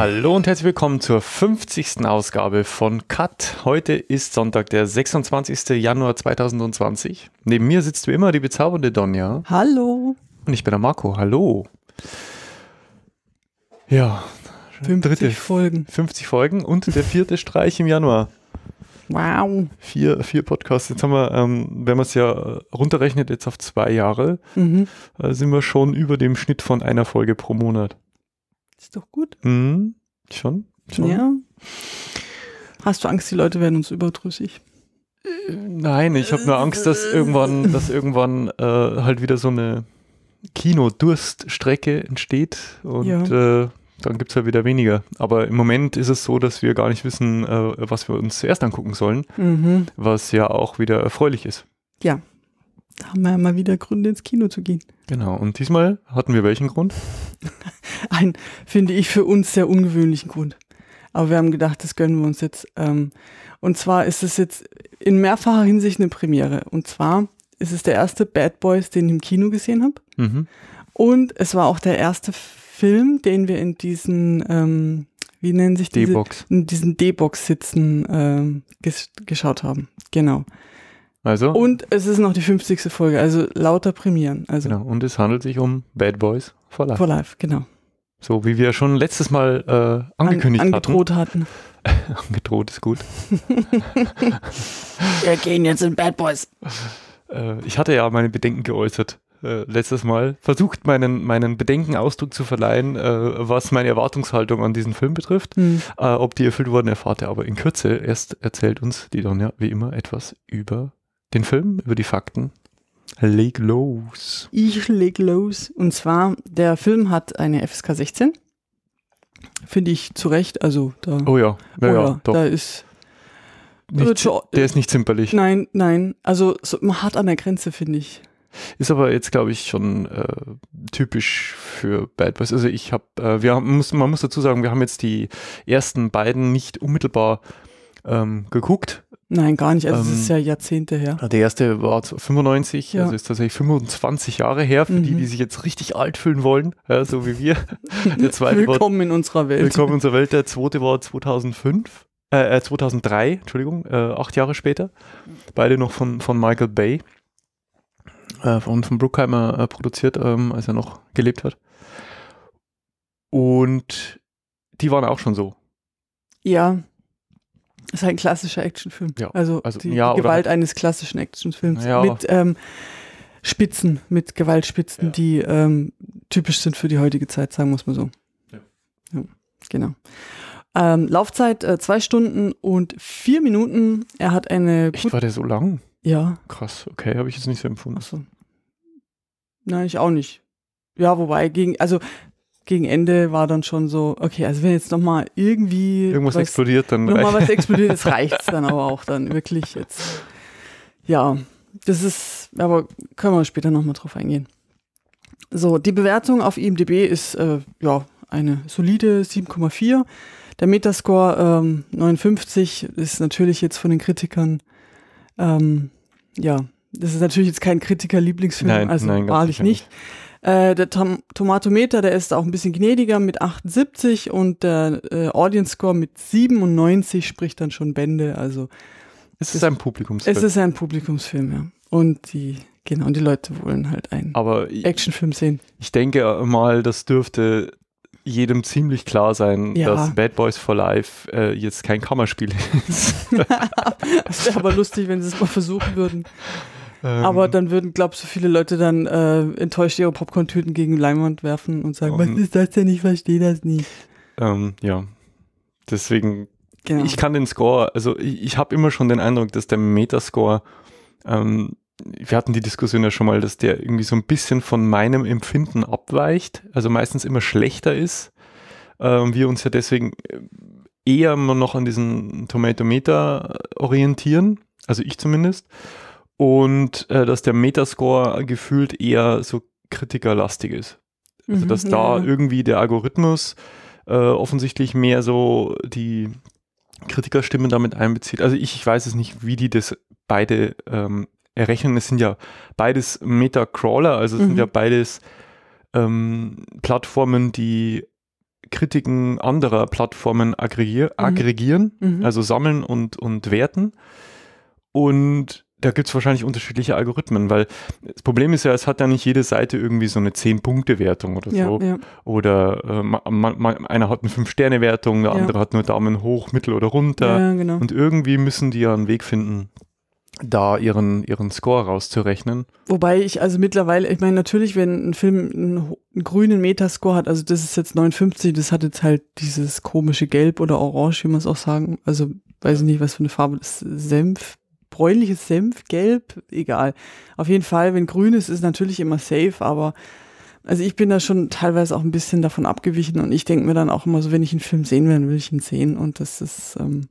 Hallo und herzlich willkommen zur 50. Ausgabe von Cut. Heute ist Sonntag, der 26. Januar 2020. Neben mir sitzt wie immer die bezaubernde Donja. Hallo. Und ich bin der Marco. Hallo. Ja, 50 dritte, Folgen. 50 Folgen und der vierte Streich im Januar. Wow. Vier, vier Podcasts. Jetzt haben wir, ähm, wenn man es ja runterrechnet, jetzt auf zwei Jahre, mhm. äh, sind wir schon über dem Schnitt von einer Folge pro Monat. Ist doch gut. Mhm. Schon, schon. Ja. Hast du Angst, die Leute werden uns überdrüssig? Nein, ich habe nur Angst, dass irgendwann, dass irgendwann äh, halt wieder so eine Kino-Durststrecke entsteht und ja. äh, dann gibt es ja halt wieder weniger. Aber im Moment ist es so, dass wir gar nicht wissen, äh, was wir uns zuerst angucken sollen, mhm. was ja auch wieder erfreulich ist. Ja, da haben wir ja mal wieder Gründe, ins Kino zu gehen. Genau, und diesmal hatten wir welchen Grund? Einen, finde ich, für uns sehr ungewöhnlichen Grund. Aber wir haben gedacht, das gönnen wir uns jetzt. Ähm, und zwar ist es jetzt in mehrfacher Hinsicht eine Premiere. Und zwar ist es der erste Bad Boys, den ich im Kino gesehen habe. Mhm. Und es war auch der erste Film, den wir in diesen, ähm, wie nennen sich diese, D-Box. in diesen D-Box sitzen ähm, ges geschaut haben. Genau. Also? Und es ist noch die 50. Folge, also lauter Premieren. Also. Genau, und es handelt sich um Bad Boys for Life. For Life, genau. So wie wir schon letztes Mal äh, angekündigt An, angedroht hatten. hatten. angedroht ist gut. wir gehen jetzt in Bad Boys. Äh, ich hatte ja meine Bedenken geäußert. Äh, letztes Mal versucht, meinen, meinen Bedenken Ausdruck zu verleihen, äh, was meine Erwartungshaltung an diesen Film betrifft. Mhm. Äh, ob die erfüllt wurden, erfahrt ihr aber in Kürze. Erst erzählt uns die Donja wie immer etwas über den Film über die Fakten. Leg los. Ich leg los. Und zwar, der Film hat eine FSK 16. Finde ich zu Recht. Also da. Oh ja, ja, oh ja, ja da ist. Nicht, schon, der ist nicht zimperlich. Nein, nein. Also so, hart an der Grenze, finde ich. Ist aber jetzt, glaube ich, schon äh, typisch für Bad Boys. Also ich habe, äh, wir haben, muss, man muss dazu sagen, wir haben jetzt die ersten beiden nicht unmittelbar ähm, geguckt, Nein, gar nicht. Also, es ist ähm, ja Jahrzehnte her. Der erste war 95, ja. also ist tatsächlich 25 Jahre her, für mhm. die, die sich jetzt richtig alt fühlen wollen, ja, so wie wir. Der zweite willkommen war, in unserer Welt. Willkommen in unserer Welt. Der zweite war 2005, äh, 2003, äh, Entschuldigung, äh, acht Jahre später. Beide noch von, von Michael Bay äh, von, von Bruckheimer äh, produziert, ähm, als er noch gelebt hat. Und die waren auch schon so. Ja, das ist halt ein klassischer Actionfilm. Ja. Also, also die, ja, die Gewalt halt eines klassischen Actionfilms ja. mit ähm, Spitzen, mit Gewaltspitzen, die ähm, typisch sind für die heutige Zeit, sagen wir es mal so. genau. Ähm, Laufzeit äh, zwei Stunden und vier Minuten. Er hat eine. Echt, war der so lang? Ja. Krass, okay, habe ich jetzt nicht so empfunden. Ach so. Nein, ich auch nicht. Ja, wobei, gegen, also gegen Ende war dann schon so, okay, also wenn jetzt nochmal irgendwie. Irgendwas was, explodiert, dann. Nochmal was explodiert, das reicht's dann aber auch dann wirklich jetzt. Ja, das ist, aber können wir später nochmal drauf eingehen. So, die Bewertung auf IMDb ist, äh, ja, eine solide 7,4. Der Metascore ähm, 59 ist natürlich jetzt von den Kritikern, ähm, ja, das ist natürlich jetzt kein Kritiker-Lieblingsfilm, also nein, wahrlich nicht. nicht. Äh, der Tom Tomatometer, der ist auch ein bisschen gnädiger mit 78 und der äh, Audience Score mit 97 spricht dann schon Bände. Also es, es ist ein Publikumsfilm. Es ist ein Publikumsfilm, ja. Und die genau, und die Leute wollen halt einen Aber Actionfilm sehen. Ich denke mal, das dürfte jedem ziemlich klar sein, ja. dass Bad Boys for Life äh, jetzt kein Kammerspiel ist. das wäre aber lustig, wenn sie es mal versuchen würden. Ähm, Aber dann würden, glaube ich, so viele Leute dann äh, enttäuscht ihre Popcorn-Tüten gegen Leinwand werfen und sagen, was ist das denn? Ich verstehe das nicht. Ähm, ja. Deswegen, genau. ich kann den Score, also ich, ich habe immer schon den Eindruck, dass der Metascore, ähm, wir hatten die Diskussion ja schon mal, dass der irgendwie so ein bisschen von meinem Empfinden abweicht, also meistens immer schlechter ist. Ähm, wir uns ja deswegen äh, eher noch an diesen Tomatometer orientieren, also ich zumindest und äh, dass der Metascore gefühlt eher so kritikerlastig ist. Also dass mhm, da ja. irgendwie der Algorithmus äh, offensichtlich mehr so die Kritikerstimmen damit einbezieht. Also ich, ich weiß es nicht, wie die das beide ähm, errechnen. Es sind ja beides Meta-Crawler, also es mhm. sind ja beides ähm, Plattformen, die Kritiken anderer Plattformen aggregier, mhm. aggregieren, mhm. also sammeln und, und werten. Und da gibt es wahrscheinlich unterschiedliche Algorithmen, weil das Problem ist ja, es hat ja nicht jede Seite irgendwie so eine 10-Punkte-Wertung oder ja, so. Ja. Oder äh, man, man, einer hat eine 5-Sterne-Wertung, der ja. andere hat nur Daumen hoch, Mittel oder runter. Genau. Und irgendwie müssen die ja einen Weg finden, da ihren, ihren Score rauszurechnen. Wobei ich also mittlerweile, ich meine, natürlich, wenn ein Film einen, einen, grünen Metascore hat, also das ist jetzt 59, das hat jetzt halt dieses komische Gelb oder Orange, wie man es auch sagen, also weiß ich nicht, was für eine Farbe das ist, Senf, bräunliches Senf, gelb, egal. Auf jeden Fall, wenn grün ist, ist natürlich immer safe, aber also ich bin da schon teilweise auch ein bisschen davon abgewichen und ich denke mir dann auch immer so, wenn ich einen Film sehen will, dann will ich ihn sehen und das ist, ähm,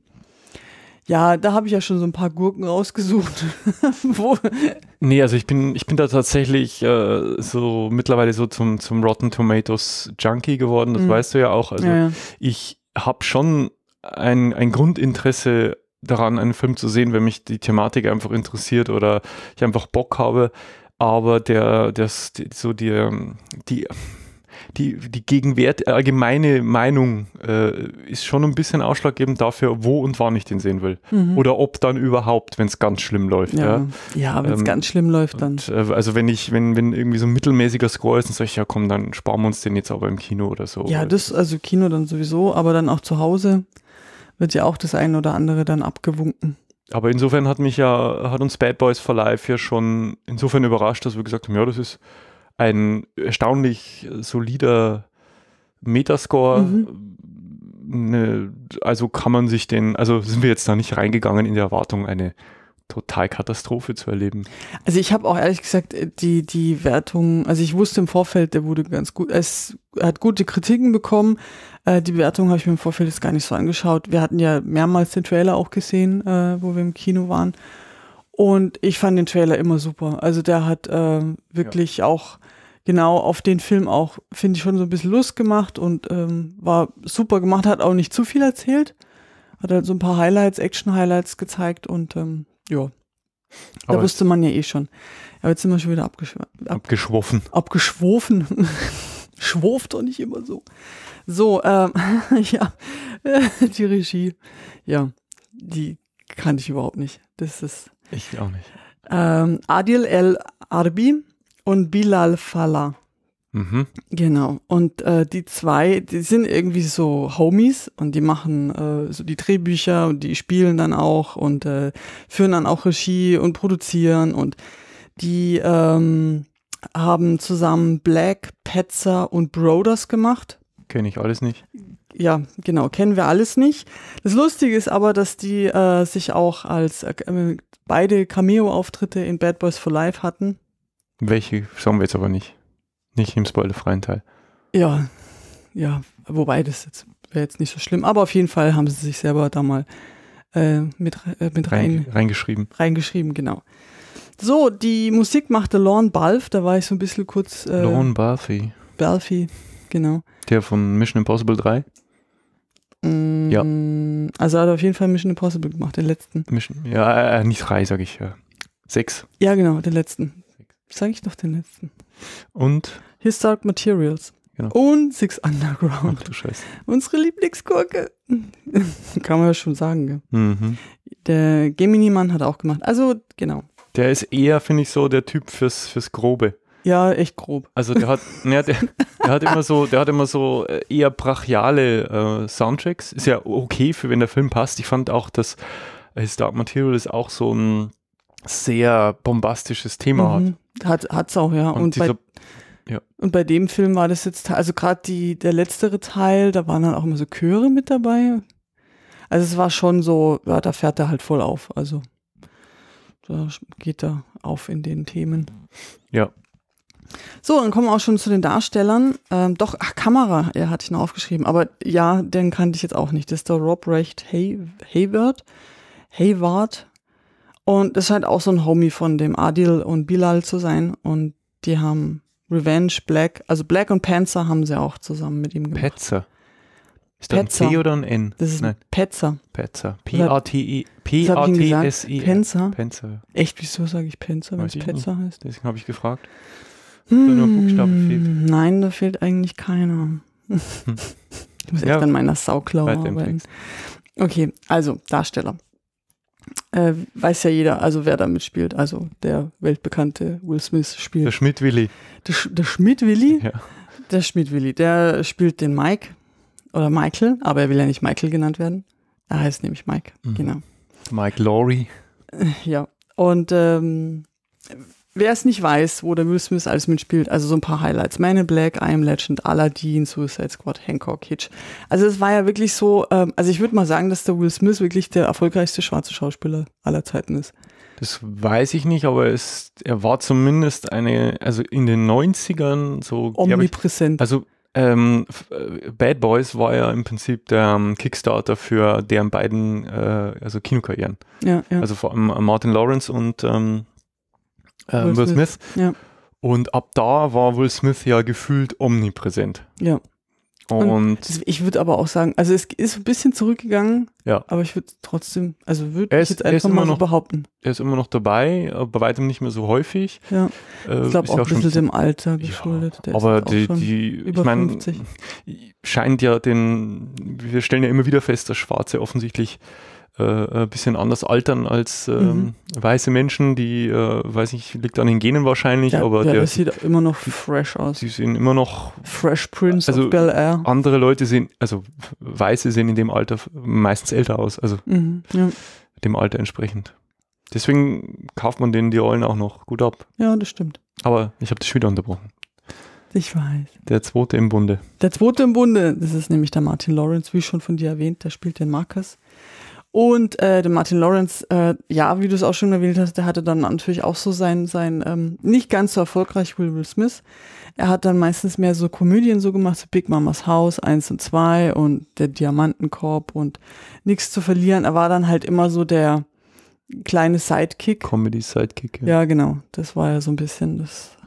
ja, da habe ich ja schon so ein paar Gurken rausgesucht. Wo nee, also ich bin, ich bin da tatsächlich äh, so mittlerweile so zum, zum Rotten Tomatoes Junkie geworden, das mhm. weißt du ja auch. Also ja, ja. ich habe schon ein, ein Grundinteresse daran, einen Film zu sehen, wenn mich die Thematik einfach interessiert oder ich einfach Bock habe. Aber der, das, so ähm, die, die, die, die gegenwärtige allgemeine Meinung äh, ist schon ein bisschen ausschlaggebend dafür, wo und wann ich den sehen will. Mhm. Oder ob dann überhaupt, wenn es ganz schlimm läuft. Ja, ja. ja wenn es ähm, ganz schlimm läuft, dann. Und, äh, also wenn ich, wenn, wenn irgendwie so ein mittelmäßiger Score ist und sag ich, ja komm, dann sparen wir uns den jetzt aber im Kino oder so. Ja, das, also Kino dann sowieso, aber dann auch zu Hause wird ja auch das eine oder andere dann abgewunken. Aber insofern hat mich ja, hat uns Bad Boys for Life ja schon insofern überrascht, dass wir gesagt haben, ja, das ist ein erstaunlich solider Metascore. Mhm. Ne, also kann man sich den, also sind wir jetzt da nicht reingegangen in der Erwartung, eine Totalkatastrophe zu erleben. Also ich habe auch ehrlich gesagt äh, die, die Wertung, also ich wusste im Vorfeld, der wurde ganz gut, es hat gute Kritiken bekommen. Äh, die Bewertung habe ich mir im Vorfeld jetzt gar nicht so angeschaut. Wir hatten ja mehrmals den Trailer auch gesehen, äh, wo wir im Kino waren. Und ich fand den Trailer immer super. Also der hat äh, wirklich ja. auch genau auf den Film auch, finde ich, schon so ein bisschen Lust gemacht und ähm, war super gemacht, hat auch nicht zu viel erzählt. Hat halt so ein paar Highlights, Action-Highlights gezeigt und ähm, ja. Da Aber wusste man ja eh schon. Aber jetzt sind wir schon wieder abgesch ab abgeschwoffen. Abgeschwoffen. Schwurft doch nicht immer so. So, ähm, ja, die Regie, ja, die kann ich überhaupt nicht. Das ist. Ich auch nicht. Ähm, Adil El Arbi und Bilal Fallah. Mhm. Genau. Und äh, die zwei, die sind irgendwie so Homies und die machen äh, so die Drehbücher und die spielen dann auch und äh, führen dann auch Regie und produzieren und die ähm, haben zusammen Black, Petzer und Broders gemacht. Kenne ich alles nicht. Ja, genau, kennen wir alles nicht. Das Lustige ist aber, dass die äh, sich auch als äh, äh, beide Cameo-Auftritte in Bad Boys for Life hatten. Welche sagen wir jetzt aber nicht. Nicht im spoilerfreien Teil. Ja, ja, wobei das jetzt wäre jetzt nicht so schlimm, aber auf jeden Fall haben sie sich selber da mal äh, mit, äh, mit rein, reingeschrieben. Reingeschrieben, genau. So, die Musik machte Lorne Balf, da war ich so ein bisschen kurz. Äh, Lorne Balfi. Balfi, genau. Der von Mission Impossible 3? Mm, ja. Also hat er auf jeden Fall Mission Impossible gemacht, den letzten. Mission, ja, äh, äh nicht 3, sag ich. Ja. Sechs. Ja, genau, den letzten. Sag ich doch den letzten. Und Historic Materials. Genau. Und Six Underground. Ach du Scheiße. Unsere Lieblingsgurke. Kann man ja schon sagen. Gell? Mhm. Der Gemini-Mann hat auch gemacht. Also, genau. Der ist eher, finde ich, so der Typ fürs, fürs Grobe. Ja, echt grob. Also der hat, ja, der, der, hat immer so, der hat immer so äh, eher brachiale äh, Soundtracks. Ist ja okay für wenn der Film passt. Ich fand auch, dass His Dark Material ist auch so ein sehr bombastisches Thema mhm. hat. Hat hat's auch ja. Und, und dieser ja. Und bei dem Film war das jetzt, also gerade die, der letztere Teil, da waren dann auch immer so Chöre mit dabei. Also es war schon so, ja, da fährt er halt voll auf. Also da geht er auf in den Themen. Ja. So, dann kommen wir auch schon zu den Darstellern. Ähm, doch, ach, Kamera, ja, hatte ich noch aufgeschrieben. Aber ja, den kannte ich jetzt auch nicht. Das ist der Rob Recht Hay Hayward. Hayward. Und das scheint auch so ein Homie von dem Adil und Bilal zu sein. Und die haben Revenge, Black. Also Black und Panzer haben sie auch zusammen mit ihm gemacht. Petzer. Ist das ein P oder ein N? Das ist Nein. Petzer. Petzer. P-A-T-I-S-I. Penzer. Penzer. Echt, wieso sage ich Penzer, wenn es Petzer heißt? Deswegen habe ich gefragt. Hm, nur Buchstabe fehlt. Nein, da fehlt eigentlich keiner. ich muss ja. echt an meiner Sauklaue arbeiten. Okay, also Darsteller. Äh, weiß ja jeder, also wer da mitspielt. Also der weltbekannte Will Smith spielt. Der Schmidt-Willi. Der, Sch der Schmidt-Willi? Ja. Der Schmidt-Willi, der spielt den Mike oder Michael, aber er will ja nicht Michael genannt werden. Er heißt nämlich Mike, mhm. genau. Mike Laurie. Ja, und ähm, Wer es nicht weiß, wo der Will Smith alles mitspielt, also so ein paar Highlights. Man in Black, I Am Legend, Aladdin, Suicide Squad, Hancock, Hitch. Also es war ja wirklich so, ähm, also ich würde mal sagen, dass der Will Smith wirklich der erfolgreichste schwarze Schauspieler aller Zeiten ist. Das weiß ich nicht, aber es, er war zumindest eine, also in den 90ern so. Omnipräsent. Ich, also ähm, äh, Bad Boys war ja im Prinzip der um, ähm, Kickstarter für deren beiden äh, also Kinokarrieren. Ja, ja. Also vor allem äh, Martin Lawrence und ähm, äh, Will, Will Smith. Smith. Ja. Und ab da war Will Smith ja gefühlt omnipräsent. Ja. Und, und ich würde aber auch sagen, also es ist ein bisschen zurückgegangen, ja. aber ich würde trotzdem, also würde ich jetzt einfach mal so behaupten. Er ist immer noch dabei, bei weitem nicht mehr so häufig. Ja. Äh, ich glaube auch ja ein bisschen dem Alter geschuldet. Ja, aber die, die über ich meine, scheint ja den, wir stellen ja immer wieder fest, dass Schwarze offensichtlich ein äh, äh, bisschen anders altern als ähm, mhm. weiße Menschen, die, äh, weiß ich, liegt an den Genen wahrscheinlich, ja, aber ja, der, der sieht immer noch fresh aus. Die sehen immer noch Fresh Prince also of Bel Air. Andere Leute sehen, also Weiße sehen in dem Alter meistens älter aus, also mhm, ja. dem Alter entsprechend. Deswegen kauft man denen die Rollen auch noch gut ab. Ja, das stimmt. Aber ich habe das wieder unterbrochen. Ich weiß. Der zweite im Bunde. Der zweite im Bunde, das ist nämlich der Martin Lawrence, wie schon von dir erwähnt, der spielt den Marcus. Und äh, der Martin Lawrence, äh, ja, wie du es auch schon erwähnt hast, der hatte dann natürlich auch so sein, sein ähm, nicht ganz so erfolgreich Will, Will Smith. Er hat dann meistens mehr so Komödien so gemacht, so Big Mamas Haus 1 und 2 und der Diamantenkorb und nichts zu verlieren. Er war dann halt immer so der kleine Sidekick. Comedy Sidekick, ja. Ja, genau. Das war ja so ein bisschen das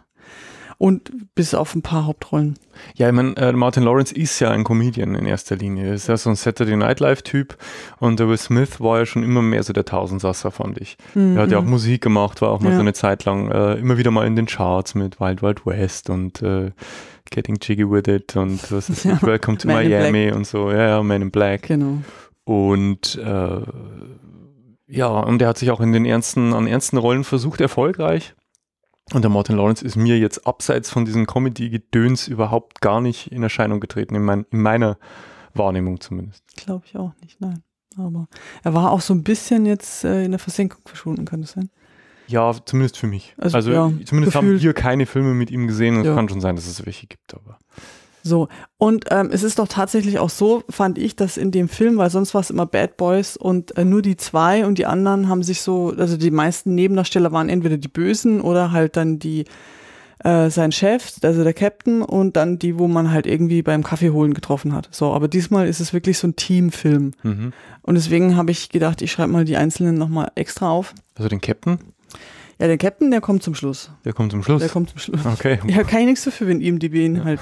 und bis auf ein paar Hauptrollen. Ja, ich meine, äh, Martin Lawrence ist ja ein Comedian in erster Linie. Er ist ja so ein Saturday Night Live-Typ und der Will Smith war ja schon immer mehr so der Tausendsasser, fand ich. Mhm. Er hat ja auch Musik gemacht, war auch mal ja. so eine Zeit lang äh, immer wieder mal in den Charts mit Wild Wild West und äh, Getting Jiggy With It und was ist ja. Welcome to Man Miami und so. Ja, ja, Man in Black. Genau. Und äh, ja, und er hat sich auch in den ernsten, an ernsten Rollen versucht, erfolgreich. Und der Martin Lawrence ist mir jetzt abseits von diesem Comedy-Gedöns überhaupt gar nicht in Erscheinung getreten, in, mein, in meiner Wahrnehmung zumindest. Glaube ich auch nicht, nein. Aber er war auch so ein bisschen jetzt äh, in der Versenkung verschwunden, könnte es sein? Ja, zumindest für mich. Also, also ja, zumindest gefühlt. haben wir keine Filme mit ihm gesehen. Es ja. kann schon sein, dass es welche gibt, aber. So, und ähm, es ist doch tatsächlich auch so, fand ich, dass in dem Film, weil sonst war es immer Bad Boys und äh, nur die zwei und die anderen haben sich so, also die meisten Nebendarsteller waren entweder die Bösen oder halt dann die, äh, sein Chef, also der Captain und dann die, wo man halt irgendwie beim Kaffee holen getroffen hat. So, aber diesmal ist es wirklich so ein Teamfilm. Mhm. Und deswegen habe ich gedacht, ich schreibe mal die einzelnen nochmal extra auf. Also den Captain? Ja, der Captain, der kommt zum Schluss. Der kommt zum Schluss? Der kommt zum Schluss. Okay. Ja, kann ich nichts dafür, wenn ihm IMDb ja. halt.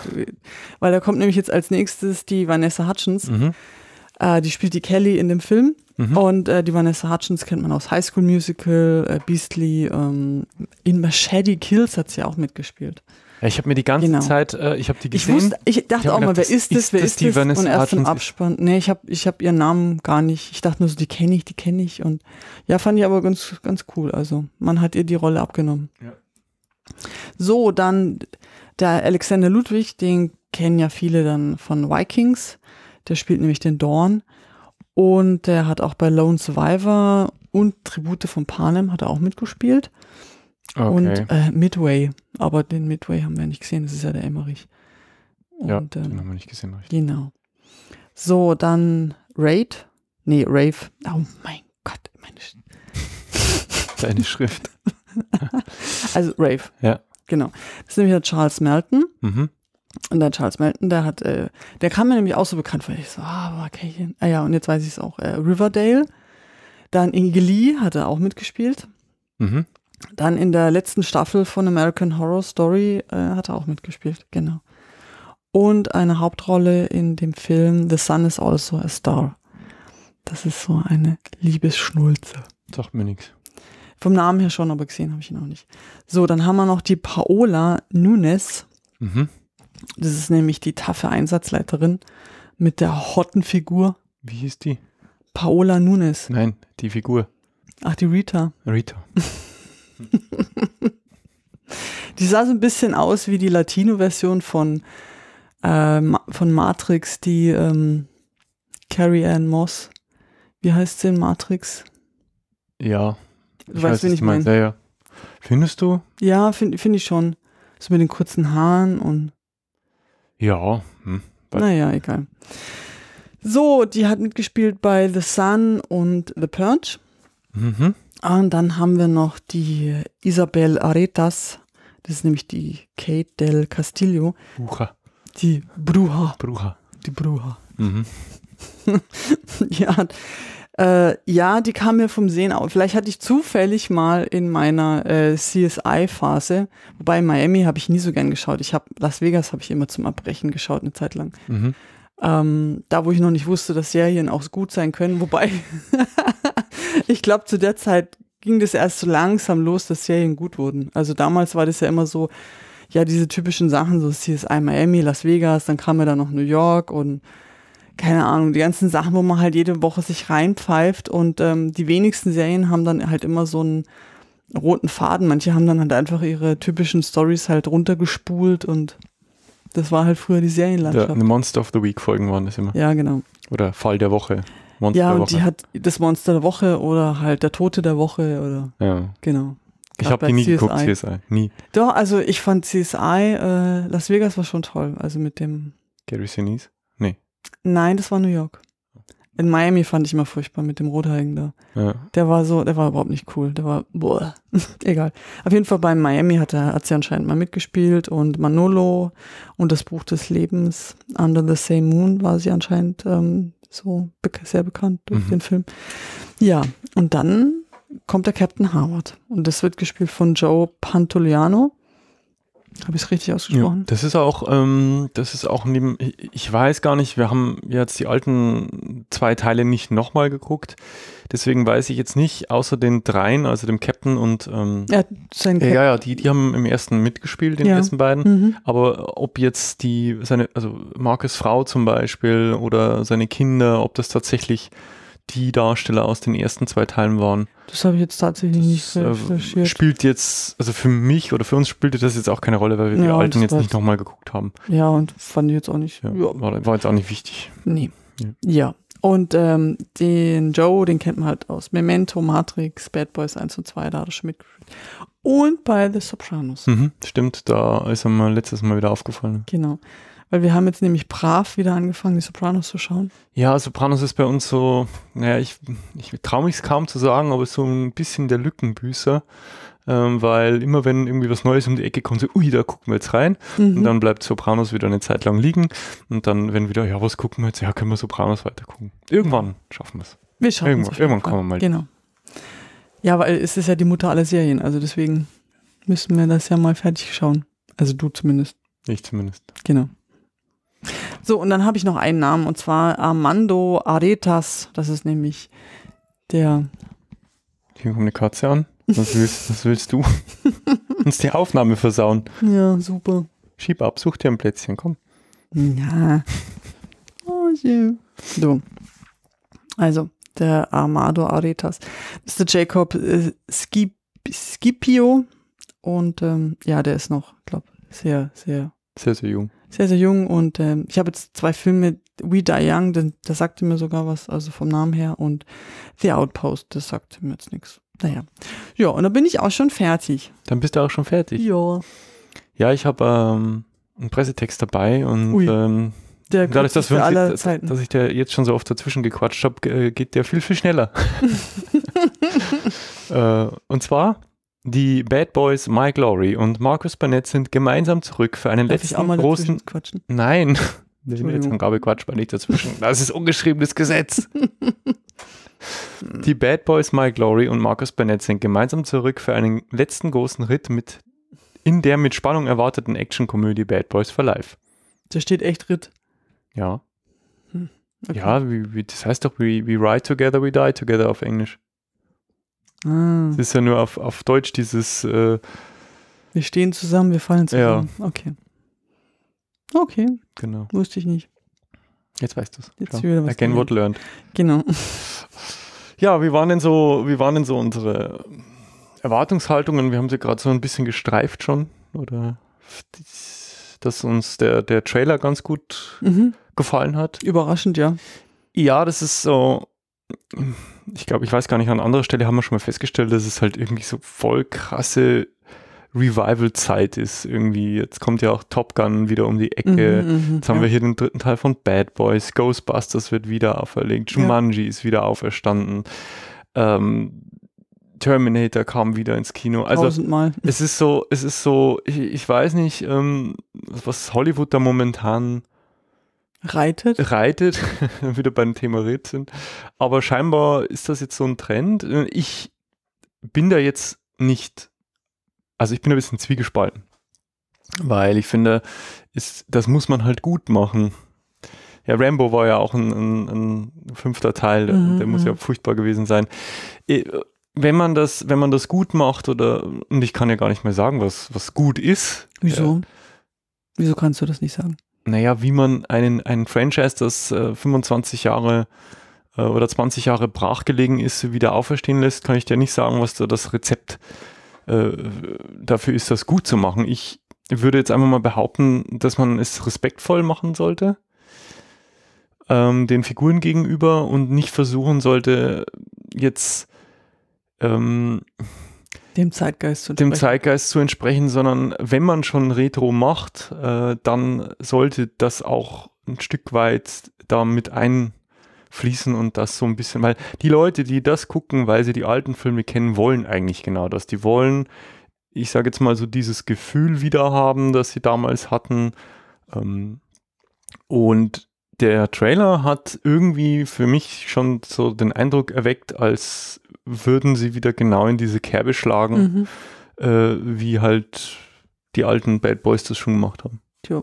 Weil da kommt nämlich jetzt als nächstes die Vanessa Hutchins. Mhm. Äh, die spielt die Kelly in dem Film. Mhm. Und äh, die Vanessa Hutchins kennt man aus High School Musical, äh, Beastly, ähm, in Machete Kills hat sie auch mitgespielt. Ja, ich habe mir die ganze genau. Zeit, äh, ich habe die gesehen. Ich, wusste, ich dachte ich auch mal, wer ist das, wer ist das? Vanessa und erst im Abspann. Nee, ich habe ich hab ihren Namen gar nicht. Ich dachte nur so, die kenne ich, die kenne ich. Und ja, fand ich aber ganz, ganz cool. Also man hat ihr die Rolle abgenommen. Ja. So, dann der Alexander Ludwig, den kennen ja viele dann von Vikings. Der spielt nämlich den Dorn. Und der hat auch bei Lone Survivor und Tribute von Panem hat er auch mitgespielt. Okay. Und äh, Midway, aber den Midway haben wir nicht gesehen, das ist ja der Emmerich. Und, ja, äh, den haben wir nicht gesehen, richtig. Genau. So, dann Raid. Nee, Rave. Oh mein Gott, meine Sch Deine Schrift. also Rave. Ja. Genau. Das ist nämlich der Charles Melton. Mhm. Und der Charles Melton, der hat, äh, der kam mir nämlich auch so bekannt vor. Ich so, ah, war Kärchen. Ah ja, und jetzt weiß ich es auch. Äh, Riverdale. Dann in Glee hat er auch mitgespielt. Mhm. Dann in der letzten Staffel von American Horror Story äh, hat er auch mitgespielt, genau. Und eine Hauptrolle in dem Film The Sun is Also a Star. Das ist so eine Liebesschnulze. Sagt mir nichts. Vom Namen her schon, aber gesehen habe ich ihn auch nicht. So, dann haben wir noch die Paola Nunes. Mhm. Das ist nämlich die taffe Einsatzleiterin mit der hotten Figur. Wie hieß die? Paola Nunes. Nein, die Figur. Ach, die Rita. Rita. die sah so ein bisschen aus wie die Latino-Version von, äh, von Matrix, die ähm, Carrie Ann Moss. Wie heißt sie in Matrix? Ja. Du ich weißt, weiß, wen ich meine. Ja, ja. Findest du? Ja, finde find ich schon. So mit den kurzen Haaren und. Ja. Hm. Naja, egal. So, die hat mitgespielt bei The Sun und The Purge. Mhm. Ah, und dann haben wir noch die Isabel Aretas. Das ist nämlich die Kate del Castillo. Bucha. Die Bruja. Bruja. Die Bruja. Mhm. ja. Äh, ja, die kam mir vom Sehen auf. Vielleicht hatte ich zufällig mal in meiner äh, CSI-Phase, wobei Miami habe ich nie so gern geschaut. Ich habe Las Vegas habe ich immer zum Abbrechen geschaut eine Zeit lang. Mhm. Ähm, da, wo ich noch nicht wusste, dass Serien auch gut sein können, wobei ich glaube, zu der Zeit ging das erst so langsam los, dass Serien gut wurden. Also damals war das ja immer so, ja, diese typischen Sachen, so CSI Miami, Las Vegas, dann kam ja dann noch New York und keine Ahnung, die ganzen Sachen, wo man halt jede Woche sich reinpfeift und ähm, die wenigsten Serien haben dann halt immer so einen roten Faden. Manche haben dann halt einfach ihre typischen Stories halt runtergespult und das war halt früher die Serienlandschaft. Ja, Monster of the Week Folgen waren das immer. Ja, genau. Oder Fall der Woche. Monster Ja, und Woche. die hat das Monster der Woche oder halt der Tote der Woche oder. Ja. Genau. Ich habe die nie CSI. geguckt, CSI. Nie. Doch, also ich fand CSI, äh, Las Vegas war schon toll. Also mit dem. Gary Sinise? Nee. Nein, das war New York. In Miami fand ich immer furchtbar mit dem Rothaarigen da. Ja. Der war so, der war überhaupt nicht cool. Der war, boah, egal. Auf jeden Fall bei Miami hat er, hat sie anscheinend mal mitgespielt und Manolo und das Buch des Lebens, Under the Same Moon, war sie anscheinend ähm, so sehr bekannt durch mhm. den Film. Ja, und dann kommt der Captain Howard und das wird gespielt von Joe Pantoliano. Habe ich es richtig ausgesprochen? Ja, das ist auch, ähm, das ist auch neben, ich, ich weiß gar nicht, wir haben jetzt die alten zwei Teile nicht nochmal geguckt. Deswegen weiß ich jetzt nicht, außer den dreien, also dem Captain und ähm, ja, sein Cap ja, ja, die, die haben im ersten mitgespielt, den ja. ersten beiden. Mhm. Aber ob jetzt die seine, also Marcus Frau zum Beispiel oder seine Kinder, ob das tatsächlich die Darsteller aus den ersten zwei Teilen waren. Das habe ich jetzt tatsächlich das, nicht äh, recherchiert. Spielt jetzt, also für mich oder für uns spielte das jetzt auch keine Rolle, weil wir ja, die alten jetzt nicht nochmal geguckt haben. Ja, und fand ich jetzt auch nicht. Ja, ja. War, war, jetzt auch nicht wichtig. Nee. Ja. ja. Und ähm, den Joe, den kennt man halt aus Memento, Matrix, Bad Boys 1 und 2, da hat er schon mitgespielt. Und bei The Sopranos. Mhm, stimmt, da ist er mir letztes Mal wieder aufgefallen. Genau. Weil wir haben jetzt nämlich brav wieder angefangen, die Sopranos zu schauen. Ja, Sopranos ist bei uns so, naja, ich, ich traue mich es kaum zu sagen, aber so ein bisschen der Lückenbüßer ähm, weil immer wenn irgendwie was Neues um die Ecke kommt, so, ui, da gucken wir jetzt rein. Mhm. Und dann bleibt Sopranos wieder eine Zeit lang liegen. Und dann, wenn wieder, ja, was gucken wir jetzt? Ja, können wir Sopranos weiter gucken. Irgendwann schaffen wir es. Wir schaffen irgendwann, es. Irgendwann kommen wir mal. Genau. Ja, weil es ist ja die Mutter aller Serien. Also deswegen müssen wir das ja mal fertig schauen. Also du zumindest. Ich zumindest. Genau. So, und dann habe ich noch einen Namen und zwar Armando Aretas. Das ist nämlich der. Hier kommt eine Katze an. Was willst, was willst du? Uns die Aufnahme versauen. Ja, super. Schieb ab, such dir ein Plätzchen, komm. Ja. Oh, schön. So. Also, der Armado Aretas. Mr. Jacob äh, Skip, Scipio. Und ähm, ja, der ist noch, glaube sehr, sehr. Sehr, sehr jung. Sehr, sehr jung. Und ähm, ich habe jetzt zwei Filme, We Die Young, das, das sagte mir sogar was, also vom Namen her. Und The Outpost, das sagte mir jetzt nichts naja. Ja, und dann bin ich auch schon fertig. Dann bist du auch schon fertig. Ja. Ja, ich habe ähm, einen Pressetext dabei und Ui, ähm, dadurch, dass, wir uns, dass, dass ich der jetzt schon so oft dazwischen gequatscht habe, äh, geht der viel, viel schneller. äh, und zwar die Bad Boys Mike Lowry und Marcus Burnett sind gemeinsam zurück für einen Darf letzten ich auch mal großen. Quatschen? Nein, der Jetzt Quatsch, war nicht dazwischen. Das ist ungeschriebenes Gesetz. Die Bad Boys My Glory und Marcus Bennett sind gemeinsam zurück für einen letzten großen Ritt mit in der mit Spannung erwarteten Actionkomödie Bad Boys for Life. Da steht echt Ritt. Ja. Hm, okay. Ja, wie, wie, das heißt doch, we, we ride together, we die together auf Englisch. Es ah. ist ja nur auf, auf Deutsch dieses. Äh, wir stehen zusammen, wir fallen zusammen. Ja. Okay. Okay. Genau. Wusste ich nicht. Jetzt weißt du es. Jetzt wieder was Again what learned. Genau. Ja, wie waren denn so, wie waren denn so unsere Erwartungshaltungen? Wir haben sie gerade so ein bisschen gestreift schon, oder? Dass uns der, der Trailer ganz gut mhm. gefallen hat. Überraschend, ja. Ja, das ist so. Ich glaube, ich weiß gar nicht, an anderer Stelle haben wir schon mal festgestellt, dass es halt irgendwie so voll krasse Revival-Zeit ist irgendwie. Jetzt kommt ja auch Top Gun wieder um die Ecke. Mhm, mhm, jetzt haben ja. wir hier den dritten Teil von Bad Boys. Ghostbusters wird wieder auferlegt. Jumanji ja. ist wieder auferstanden. Ähm, Terminator kam wieder ins Kino. Also Tausendmal. es ist so, es ist so, ich, ich weiß nicht, ähm, was Hollywood da momentan reitet. Reitet, wieder beim Thema Red sind. Aber scheinbar ist das jetzt so ein Trend. Ich bin da jetzt nicht also ich bin ein bisschen zwiegespalten, weil ich finde, ist, das muss man halt gut machen. Ja, Rambo war ja auch ein, ein, ein fünfter Teil, der, mhm. der muss ja mhm. furchtbar gewesen sein. Äh, wenn man das, wenn man das gut macht oder, und ich kann ja gar nicht mehr sagen, was, was gut ist. Wieso? Ja. Äh, Wieso kannst du das nicht sagen? Naja, wie man einen, einen Franchise, das äh, 25 Jahre äh, oder 20 Jahre brachgelegen ist, wieder auferstehen lässt, kann ich dir nicht sagen, was da das Rezept ist äh, dafür ist das gut zu machen. Ich würde jetzt einfach mal behaupten, dass man es respektvoll machen sollte ähm, den Figuren gegenüber und nicht versuchen sollte, jetzt ähm, dem Zeitgeist zu dem Zeitgeist zu entsprechen, sondern wenn man schon Retro macht, äh, dann sollte das auch ein Stück weit damit ein fließen und das so ein bisschen, weil die Leute, die das gucken, weil sie die alten Filme kennen, wollen eigentlich genau das. Die wollen, ich sage jetzt mal so, dieses Gefühl wieder haben, das sie damals hatten. Ähm, und der Trailer hat irgendwie für mich schon so den Eindruck erweckt, als würden sie wieder genau in diese Kerbe schlagen, mhm. äh, wie halt die alten Bad Boys das schon gemacht haben. Tja.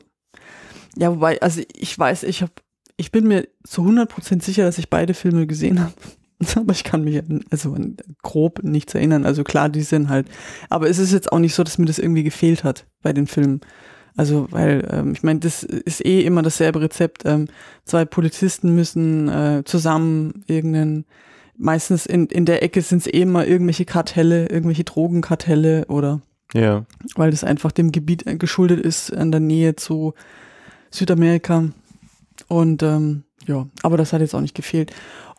Ja, wobei, also ich weiß, ich habe ich bin mir zu 100% sicher, dass ich beide Filme gesehen habe. aber ich kann mich also grob nichts erinnern. Also klar, die sind halt. Aber es ist jetzt auch nicht so, dass mir das irgendwie gefehlt hat bei den Filmen. Also, weil, ähm, ich meine, das ist eh immer dasselbe Rezept. Ähm, zwei Polizisten müssen äh, zusammen irgendeinen, meistens in, in der Ecke sind es eh immer irgendwelche Kartelle, irgendwelche Drogenkartelle oder ja. weil das einfach dem Gebiet äh, geschuldet ist, in der Nähe zu Südamerika. Und ähm, ja, aber das hat jetzt auch nicht gefehlt.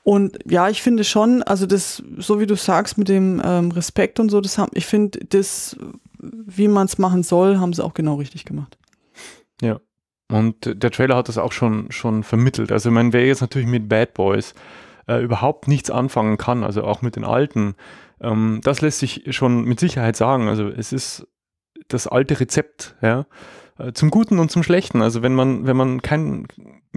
Und ja, ich finde schon, also das, so wie du sagst, mit dem ähm, Respekt und so, das haben, ich finde, das, wie man es machen soll, haben sie auch genau richtig gemacht. Ja. Und der Trailer hat das auch schon, schon vermittelt. Also, ich meine, wer jetzt natürlich mit Bad Boys äh, überhaupt nichts anfangen kann, also auch mit den alten, ähm, das lässt sich schon mit Sicherheit sagen. Also, es ist das alte Rezept, ja äh, zum Guten und zum Schlechten. Also wenn man, wenn man kein,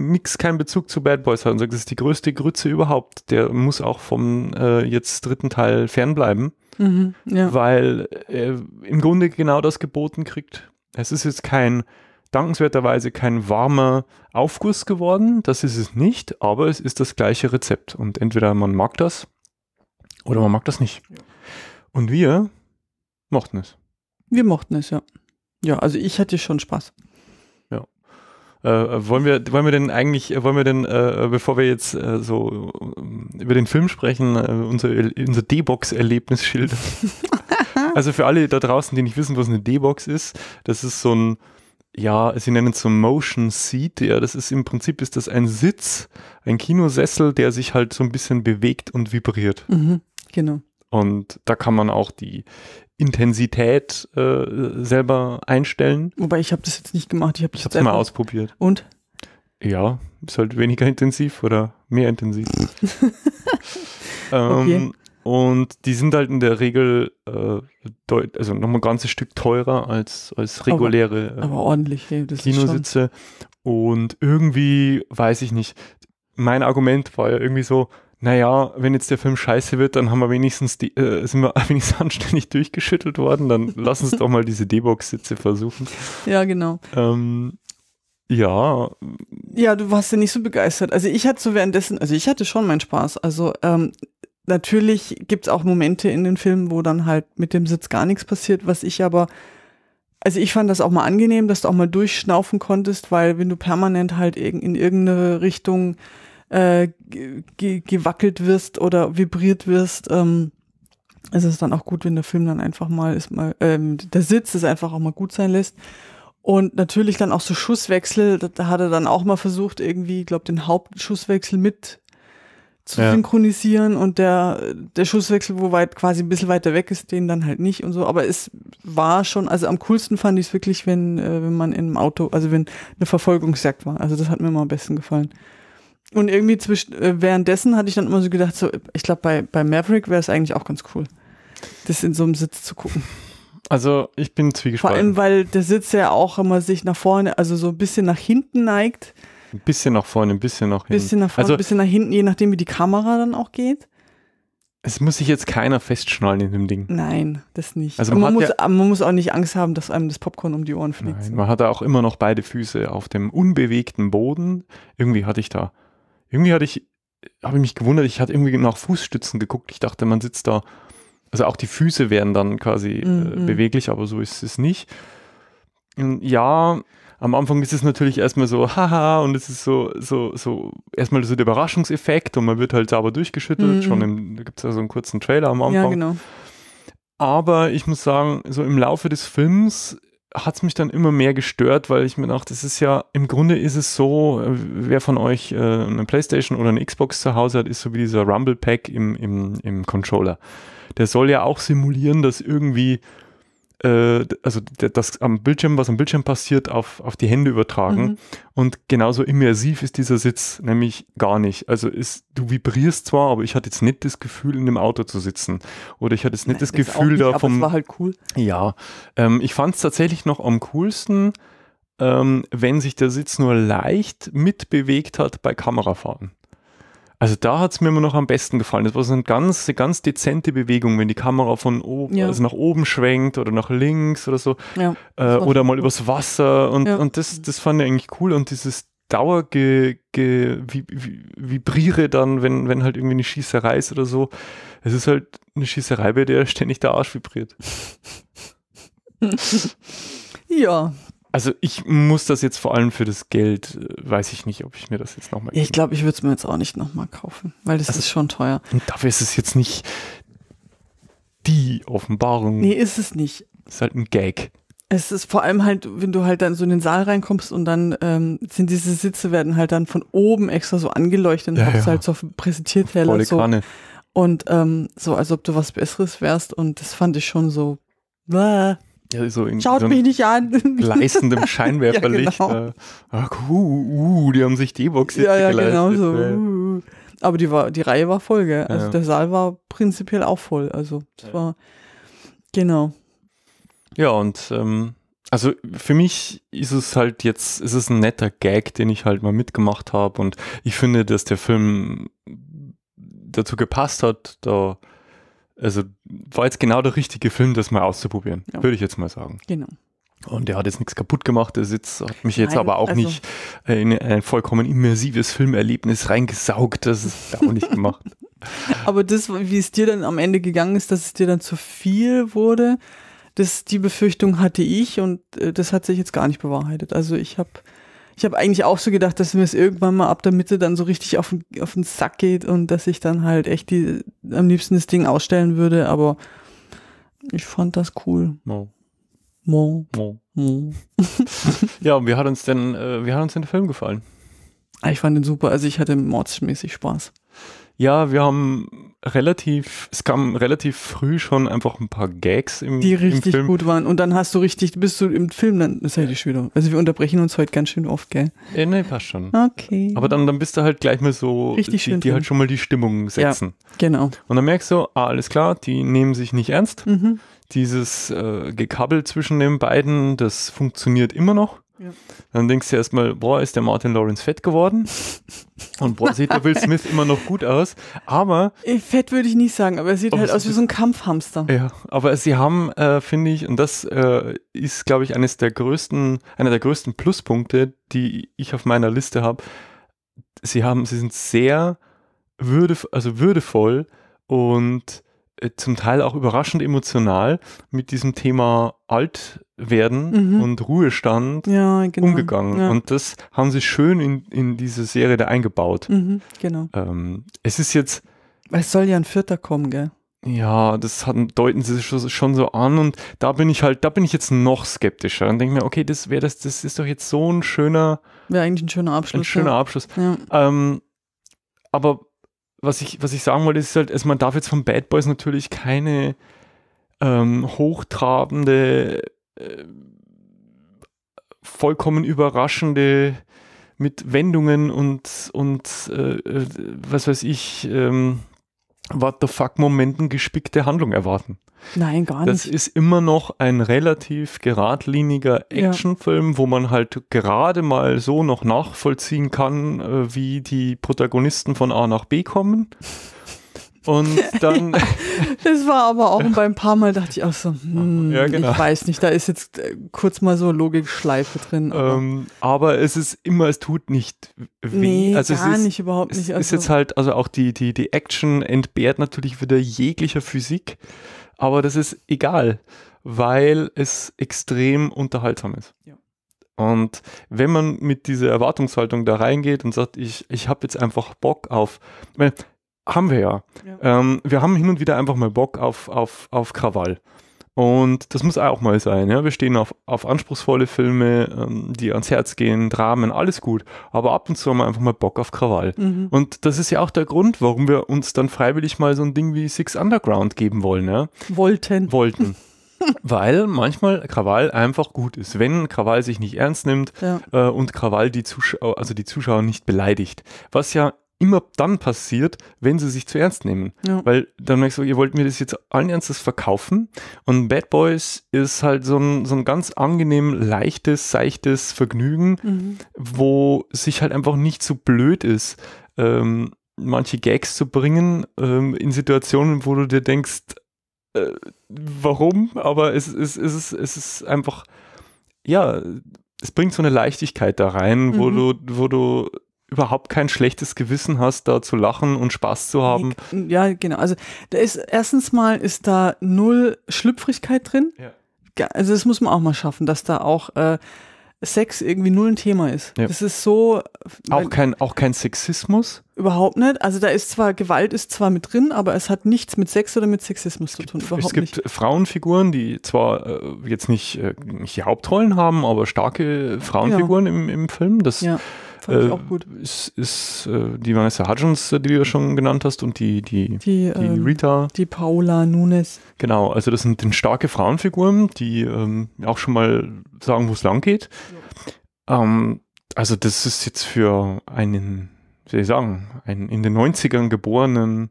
nix, keinen Bezug zu Bad Boys hat und sagt, das ist die größte Grütze überhaupt, der muss auch vom äh, jetzt dritten Teil fernbleiben, mhm, ja. weil er im Grunde genau das geboten kriegt. Es ist jetzt kein, dankenswerterweise kein warmer Aufguss geworden, das ist es nicht, aber es ist das gleiche Rezept und entweder man mag das oder man mag das nicht. Und wir mochten es. Wir mochten es, ja. Ja, also ich hatte schon Spaß. Äh, wollen, wir, wollen wir denn eigentlich, äh, wollen wir denn, äh, bevor wir jetzt äh, so äh, über den Film sprechen, äh, unser, unser D-Box-Erlebnis schildern? also für alle da draußen, die nicht wissen, was eine D-Box ist, das ist so ein, ja, sie nennen es so Motion Seat, ja, das ist im Prinzip ist das ein Sitz, ein Kinosessel, der sich halt so ein bisschen bewegt und vibriert. Mhm, genau. Und da kann man auch die Intensität äh, selber einstellen. Wobei ich habe das jetzt nicht gemacht. Ich habe es ich mal ausprobiert. Und? Ja, ist halt weniger intensiv oder mehr intensiv. ähm, okay. Und die sind halt in der Regel äh, also nochmal ein ganzes Stück teurer als, als reguläre aber, äh, aber ordentlich, hey, Kinositze. Und irgendwie, weiß ich nicht, mein Argument war ja irgendwie so, naja, wenn jetzt der Film scheiße wird, dann haben wir wenigstens die, äh, sind wir wenigstens anständig durchgeschüttelt worden, dann lass uns doch mal diese D-Box-Sitze versuchen. Ja, genau. Ähm, ja. Ja, du warst ja nicht so begeistert. Also ich hatte so währenddessen, also ich hatte schon meinen Spaß. Also ähm, natürlich gibt es auch Momente in den Filmen, wo dann halt mit dem Sitz gar nichts passiert, was ich aber, also ich fand das auch mal angenehm, dass du auch mal durchschnaufen konntest, weil wenn du permanent halt in, in irgendeine Richtung äh, ge gewackelt wirst oder vibriert wirst, ähm, ist es dann auch gut, wenn der Film dann einfach mal ist mal ähm, der Sitz ist einfach auch mal gut sein lässt. Und natürlich dann auch so Schusswechsel, da, da hat er dann auch mal versucht, irgendwie, ich glaube, den Hauptschusswechsel mit zu ja. synchronisieren und der, der Schusswechsel, wo weit quasi ein bisschen weiter weg ist, den dann halt nicht und so. Aber es war schon, also am coolsten fand ich es wirklich, wenn, äh, wenn man in einem Auto, also wenn eine Verfolgungsjagd war. Also das hat mir mal am besten gefallen. Und irgendwie zwischen, äh, währenddessen hatte ich dann immer so gedacht, so, ich glaube, bei, bei Maverick wäre es eigentlich auch ganz cool, das in so einem Sitz zu gucken. Also ich bin zwiegespalten. Vor allem, weil der Sitz ja auch immer sich nach vorne, also so ein bisschen nach hinten neigt. Ein bisschen nach vorne, ein bisschen nach hinten. bisschen nach vorne, also, ein bisschen nach hinten, je nachdem, wie die Kamera dann auch geht. Es muss sich jetzt keiner festschnallen in dem Ding. Nein, das nicht. Also man, man, muss, ja, man muss, auch nicht Angst haben, dass einem das Popcorn um die Ohren fliegt. Nein, man hat da auch immer noch beide Füße auf dem unbewegten Boden. Irgendwie hatte ich da irgendwie hatte ich, habe ich mich gewundert, ich hatte irgendwie nach Fußstützen geguckt. Ich dachte, man sitzt da, also auch die Füße wären dann quasi äh, mhm. äh, beweglich, aber so ist es nicht. ja, am Anfang ist es natürlich erstmal so, haha, und es ist so, so, so, erstmal so der Überraschungseffekt und man wird halt sauber durchgeschüttelt. Mhm. Schon im, da gibt es ja so einen kurzen Trailer am Anfang. Ja, genau. Aber ich muss sagen, so im Laufe des Films hat es mich dann immer mehr gestört, weil ich mir dachte, es ist ja, im Grunde ist es so, äh, wer von euch äh, eine Playstation oder eine Xbox zu Hause hat, ist so wie dieser Rumble Pack im, im, im Controller. Der soll ja auch simulieren, dass irgendwie äh, also das am Bildschirm, was am Bildschirm passiert, auf, auf die Hände übertragen. Mhm. Und genauso immersiv ist dieser Sitz nämlich gar nicht. Also ist, du vibrierst zwar, aber ich hatte jetzt nicht das Gefühl, in dem Auto zu sitzen. Oder ich hatte jetzt nicht Nein, das, das Gefühl nicht, da vom. Das war halt cool. Ja. Ähm, ich fand es tatsächlich noch am coolsten, ähm, wenn sich der Sitz nur leicht mitbewegt hat bei Kamerafahrten. Also da hat es mir immer noch am besten gefallen. Das war so eine ganz, eine ganz dezente Bewegung, wenn die Kamera von oben, ja. also nach oben schwenkt oder nach links oder so. Ja, äh, oder mal gut. übers Wasser. Und, ja. und das, das fand ich eigentlich cool. Und dieses Dauer ge, ge, vibriere dann, wenn, wenn halt irgendwie eine Schießerei ist oder so. Es ist halt eine Schießerei, bei der ständig der Arsch vibriert. ja, also ich muss das jetzt vor allem für das Geld, äh, weiß ich nicht, ob ich mir das jetzt nochmal. Ich glaube, ich würde es mir jetzt auch nicht nochmal kaufen, weil das also, ist schon teuer. Dafür ist es jetzt nicht die Offenbarung. Nee, ist es nicht. Ist halt ein Gag. Es ist vor allem halt, wenn du halt dann so in den Saal reinkommst und dann ähm, sind diese Sitze werden halt dann von oben extra so angeleuchtet und ja, ja. halt so präsentiert Präsentierteller Volle so. Kranne. Und ähm, so, als ob du was Besseres wärst und das fand ich schon so. Bah. Ja, so in, Schaut so mich nicht an. Leistendem Scheinwerferlicht. ja, genau. Äh, ach, uh, uh, die haben sich D-Box jetzt Ja, ja, genau so. Aber die, war, die Reihe war voll, gell? Also ja. der Saal war prinzipiell auch voll. Also das war, genau. Ja, und ähm, also für mich ist es halt jetzt, ist es ein netter Gag, den ich halt mal mitgemacht habe. Und ich finde, dass der Film dazu gepasst hat, da also war jetzt genau der richtige Film, das mal auszuprobieren, ja. würde ich jetzt mal sagen. Genau. Und der hat jetzt nichts kaputt gemacht, das jetzt, hat mich jetzt Nein, aber auch also nicht in ein vollkommen immersives Filmerlebnis reingesaugt, das ist auch nicht gemacht. aber das, wie es dir dann am Ende gegangen ist, dass es dir dann zu viel wurde, das, die Befürchtung hatte ich und äh, das hat sich jetzt gar nicht bewahrheitet. Also ich habe ich habe eigentlich auch so gedacht, dass mir es irgendwann mal ab der Mitte dann so richtig auf den, auf den Sack geht und dass ich dann halt echt die, am liebsten das Ding ausstellen würde, aber ich fand das cool. Wow. Mo. Mo. Mo. ja, und wie hat uns denn, äh, wie hat uns denn der Film gefallen? Ah, ich fand den super. Also ich hatte mordsmäßig Spaß. Ja, wir haben relativ, es kam relativ früh schon einfach ein paar Gags im, Die richtig im gut waren. Und dann hast du richtig, bist du im Film, dann ist halt ich wieder. Also wir unterbrechen uns heute ganz schön oft, gell? Äh, nee, passt schon. Okay. Aber dann, dann bist du halt gleich mal so, richtig die, die halt schon mal die Stimmung setzen. Ja, genau. Und dann merkst du, ah, alles klar, die nehmen sich nicht ernst. Mhm. Dieses äh, Gekabbel zwischen den beiden, das funktioniert immer noch. Ja. Dann denkst du erstmal, boah, ist der Martin Lawrence fett geworden? Und boah, sieht der Will Smith immer noch gut aus. Aber. Äh, fett würde ich nicht sagen, aber er sieht halt aus wie so ein Kampfhamster. Ja, aber sie haben, äh, finde ich, und das äh, ist, glaube ich, eines der größten, einer der größten Pluspunkte, die ich auf meiner Liste habe. Sie haben, sie sind sehr würde, also würdevoll und äh, zum Teil auch überraschend emotional mit diesem Thema alt werden mhm. und Ruhestand ja, genau. umgegangen. Ja. Und das haben sie schön in, in diese Serie da eingebaut. Mhm, genau. Ähm, es ist jetzt. Es soll ja ein Vierter kommen, gell? Ja, das hat, deuten sie schon so an und da bin ich halt, da bin ich jetzt noch skeptischer. Dann denke ich mir, okay, das wäre das, das ist doch jetzt so ein schöner. Wäre eigentlich ein schöner Abschluss. Ein schöner ja. Abschluss. Ähm, aber was ich, was ich sagen wollte, ist halt, also man darf jetzt von Bad Boys natürlich keine ähm, hochtrabende, äh, vollkommen überraschende mit Wendungen und, und äh, äh was weiß ich, ähm, what the fuck Momenten gespickte Handlung erwarten. Nein, gar nicht. Das ist immer noch ein relativ geradliniger Actionfilm, ja. wo man halt gerade mal so noch nachvollziehen kann, äh, wie die Protagonisten von A nach B kommen. Und dann. Ja, das war aber auch bei ein paar Mal dachte ich auch so, hm, ja, genau. ich weiß nicht, da ist jetzt äh, kurz mal so Logikschleife drin. Aber, ähm, aber es ist immer, es tut nicht weh. Nee, also gar ist, nicht, überhaupt nicht. Also ist jetzt halt, also auch die, die, die Action entbehrt natürlich wieder jeglicher Physik, aber das ist egal, weil es extrem unterhaltsam ist. Ja. Und wenn man mit dieser Erwartungshaltung da reingeht und sagt, ich, ich habe jetzt einfach Bock auf, haben wir ja. ja. Ähm, wir haben hin und wieder einfach mal Bock auf, auf, auf Krawall. Und das muss auch mal sein. Ja? Wir stehen auf, auf anspruchsvolle Filme, ähm, die ans Herz gehen, Dramen, alles gut. Aber ab und zu haben wir einfach mal Bock auf Krawall. Mhm. Und das ist ja auch der Grund, warum wir uns dann freiwillig mal so ein Ding wie Six Underground geben wollen. Ja? Wollten. Wollten. Weil manchmal Krawall einfach gut ist, wenn Krawall sich nicht ernst nimmt ja. äh, und Krawall die Zuschauer, also die Zuschauer nicht beleidigt. Was ja immer dann passiert, wenn sie sich zu ernst nehmen. Ja. Weil dann merkst du, ihr wollt mir das jetzt allen Ernstes verkaufen. Und Bad Boys ist halt so ein, so ein ganz angenehm leichtes, seichtes Vergnügen, mhm. wo sich halt einfach nicht zu so blöd ist, ähm, manche Gags zu bringen ähm, in Situationen, wo du dir denkst, äh, warum? Aber es, es, es, ist, es ist einfach, ja, es bringt so eine Leichtigkeit da rein, wo mhm. du, wo du überhaupt kein schlechtes Gewissen hast, da zu lachen und Spaß zu haben. Ja, genau. Also da ist erstens mal ist da null Schlüpfrigkeit drin. Ja. Also das muss man auch mal schaffen, dass da auch äh, Sex irgendwie null ein Thema ist. Ja. Das ist so. Äh, auch kein, auch kein Sexismus? Überhaupt nicht. Also da ist zwar, Gewalt ist zwar mit drin, aber es hat nichts mit Sex oder mit Sexismus zu tun. Überhaupt es gibt nicht. Frauenfiguren, die zwar äh, jetzt nicht, äh, nicht die Hauptrollen haben, aber starke Frauenfiguren ja. im, im Film. Das ja Fand ich äh, auch gut. Ist, ist äh, die Vanessa Hudgens, äh, die du ja schon genannt hast, und die, die, die, die ähm, Rita. Die Paula Nunes. Genau, also das sind, starke Frauenfiguren, die ähm, auch schon mal sagen, wo es lang geht. Ja. Ähm, also das ist jetzt für einen, wie soll ich sagen, einen in den 90ern geborenen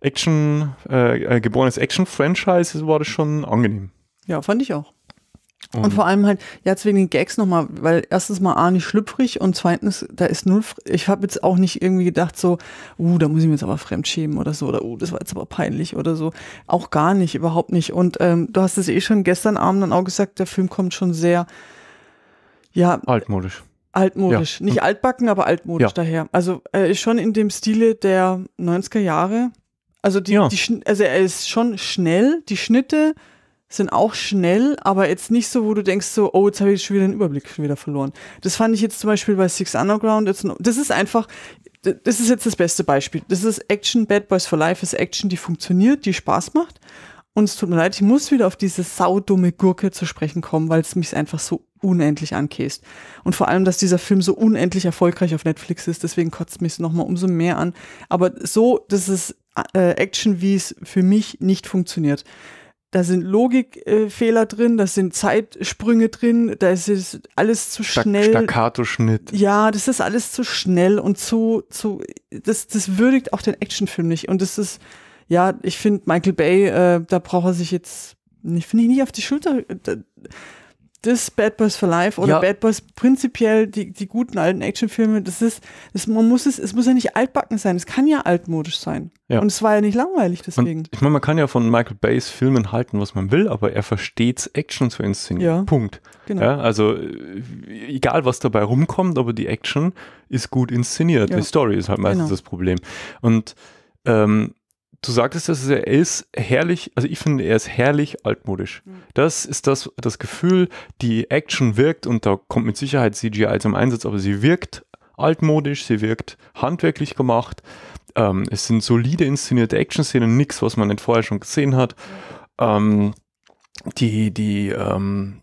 Action, äh, geborenes Action-Franchise war das schon angenehm. Ja, fand ich auch. Und, und vor allem halt, jetzt wegen den Gags nochmal, weil erstens mal A, nicht schlüpfrig und zweitens, da ist null, ich habe jetzt auch nicht irgendwie gedacht so, uh, da muss ich mir jetzt aber fremd schämen oder so oder uh, das war jetzt aber peinlich oder so. Auch gar nicht, überhaupt nicht. Und ähm, du hast es eh schon gestern Abend dann auch gesagt, der Film kommt schon sehr, ja. Altmodisch. Altmodisch. Ja. Nicht altbacken, aber altmodisch ja. daher. Also er ist schon in dem Stile der 90er Jahre. Also die, ja. die also er ist schon schnell, die Schnitte, sind auch schnell, aber jetzt nicht so, wo du denkst so, oh, jetzt habe ich schon wieder den Überblick schon wieder verloren. Das fand ich jetzt zum Beispiel bei Six Underground. Jetzt, das ist einfach, das ist jetzt das beste Beispiel. Das ist Action, Bad Boys for Life ist Action, die funktioniert, die Spaß macht. Und es tut mir leid, ich muss wieder auf diese saudumme Gurke zu sprechen kommen, weil es mich einfach so unendlich ankäst. Und vor allem, dass dieser Film so unendlich erfolgreich auf Netflix ist, deswegen kotzt mich es nochmal umso mehr an. Aber so, das ist äh, Action, wie es für mich nicht funktioniert da sind Logikfehler äh, drin, da sind Zeitsprünge drin, da ist es alles zu Stac schnell. Staccato-Schnitt. Ja, das ist alles zu schnell und zu, zu, das, das würdigt auch den Actionfilm nicht. Und das ist, ja, ich finde Michael Bay, äh, da braucht er sich jetzt, finde ich nicht auf die Schulter, da, äh, das Bad Boys for Life oder ja. Bad Boys prinzipiell die, die guten alten Actionfilme, das ist, das, man muss es, es muss ja nicht altbacken sein, es kann ja altmodisch sein. Ja. Und es war ja nicht langweilig deswegen. Und ich meine, man kann ja von Michael Bays Filmen halten, was man will, aber er versteht Action zu inszenieren. Ja. Punkt. Genau. Ja, also äh, egal, was dabei rumkommt, aber die Action ist gut inszeniert. Die Story ist halt meistens genau. das Problem. Und ähm, du sagtest, dass er ist herrlich, also ich finde, er ist herrlich altmodisch. Mhm. Das ist das, das Gefühl, die Action wirkt und da kommt mit Sicherheit CGI zum Einsatz, aber sie wirkt altmodisch, sie wirkt handwerklich gemacht. Ähm, es sind solide inszenierte Action-Szenen, nichts, was man nicht vorher schon gesehen hat. Mhm. Ähm, die, die, ähm,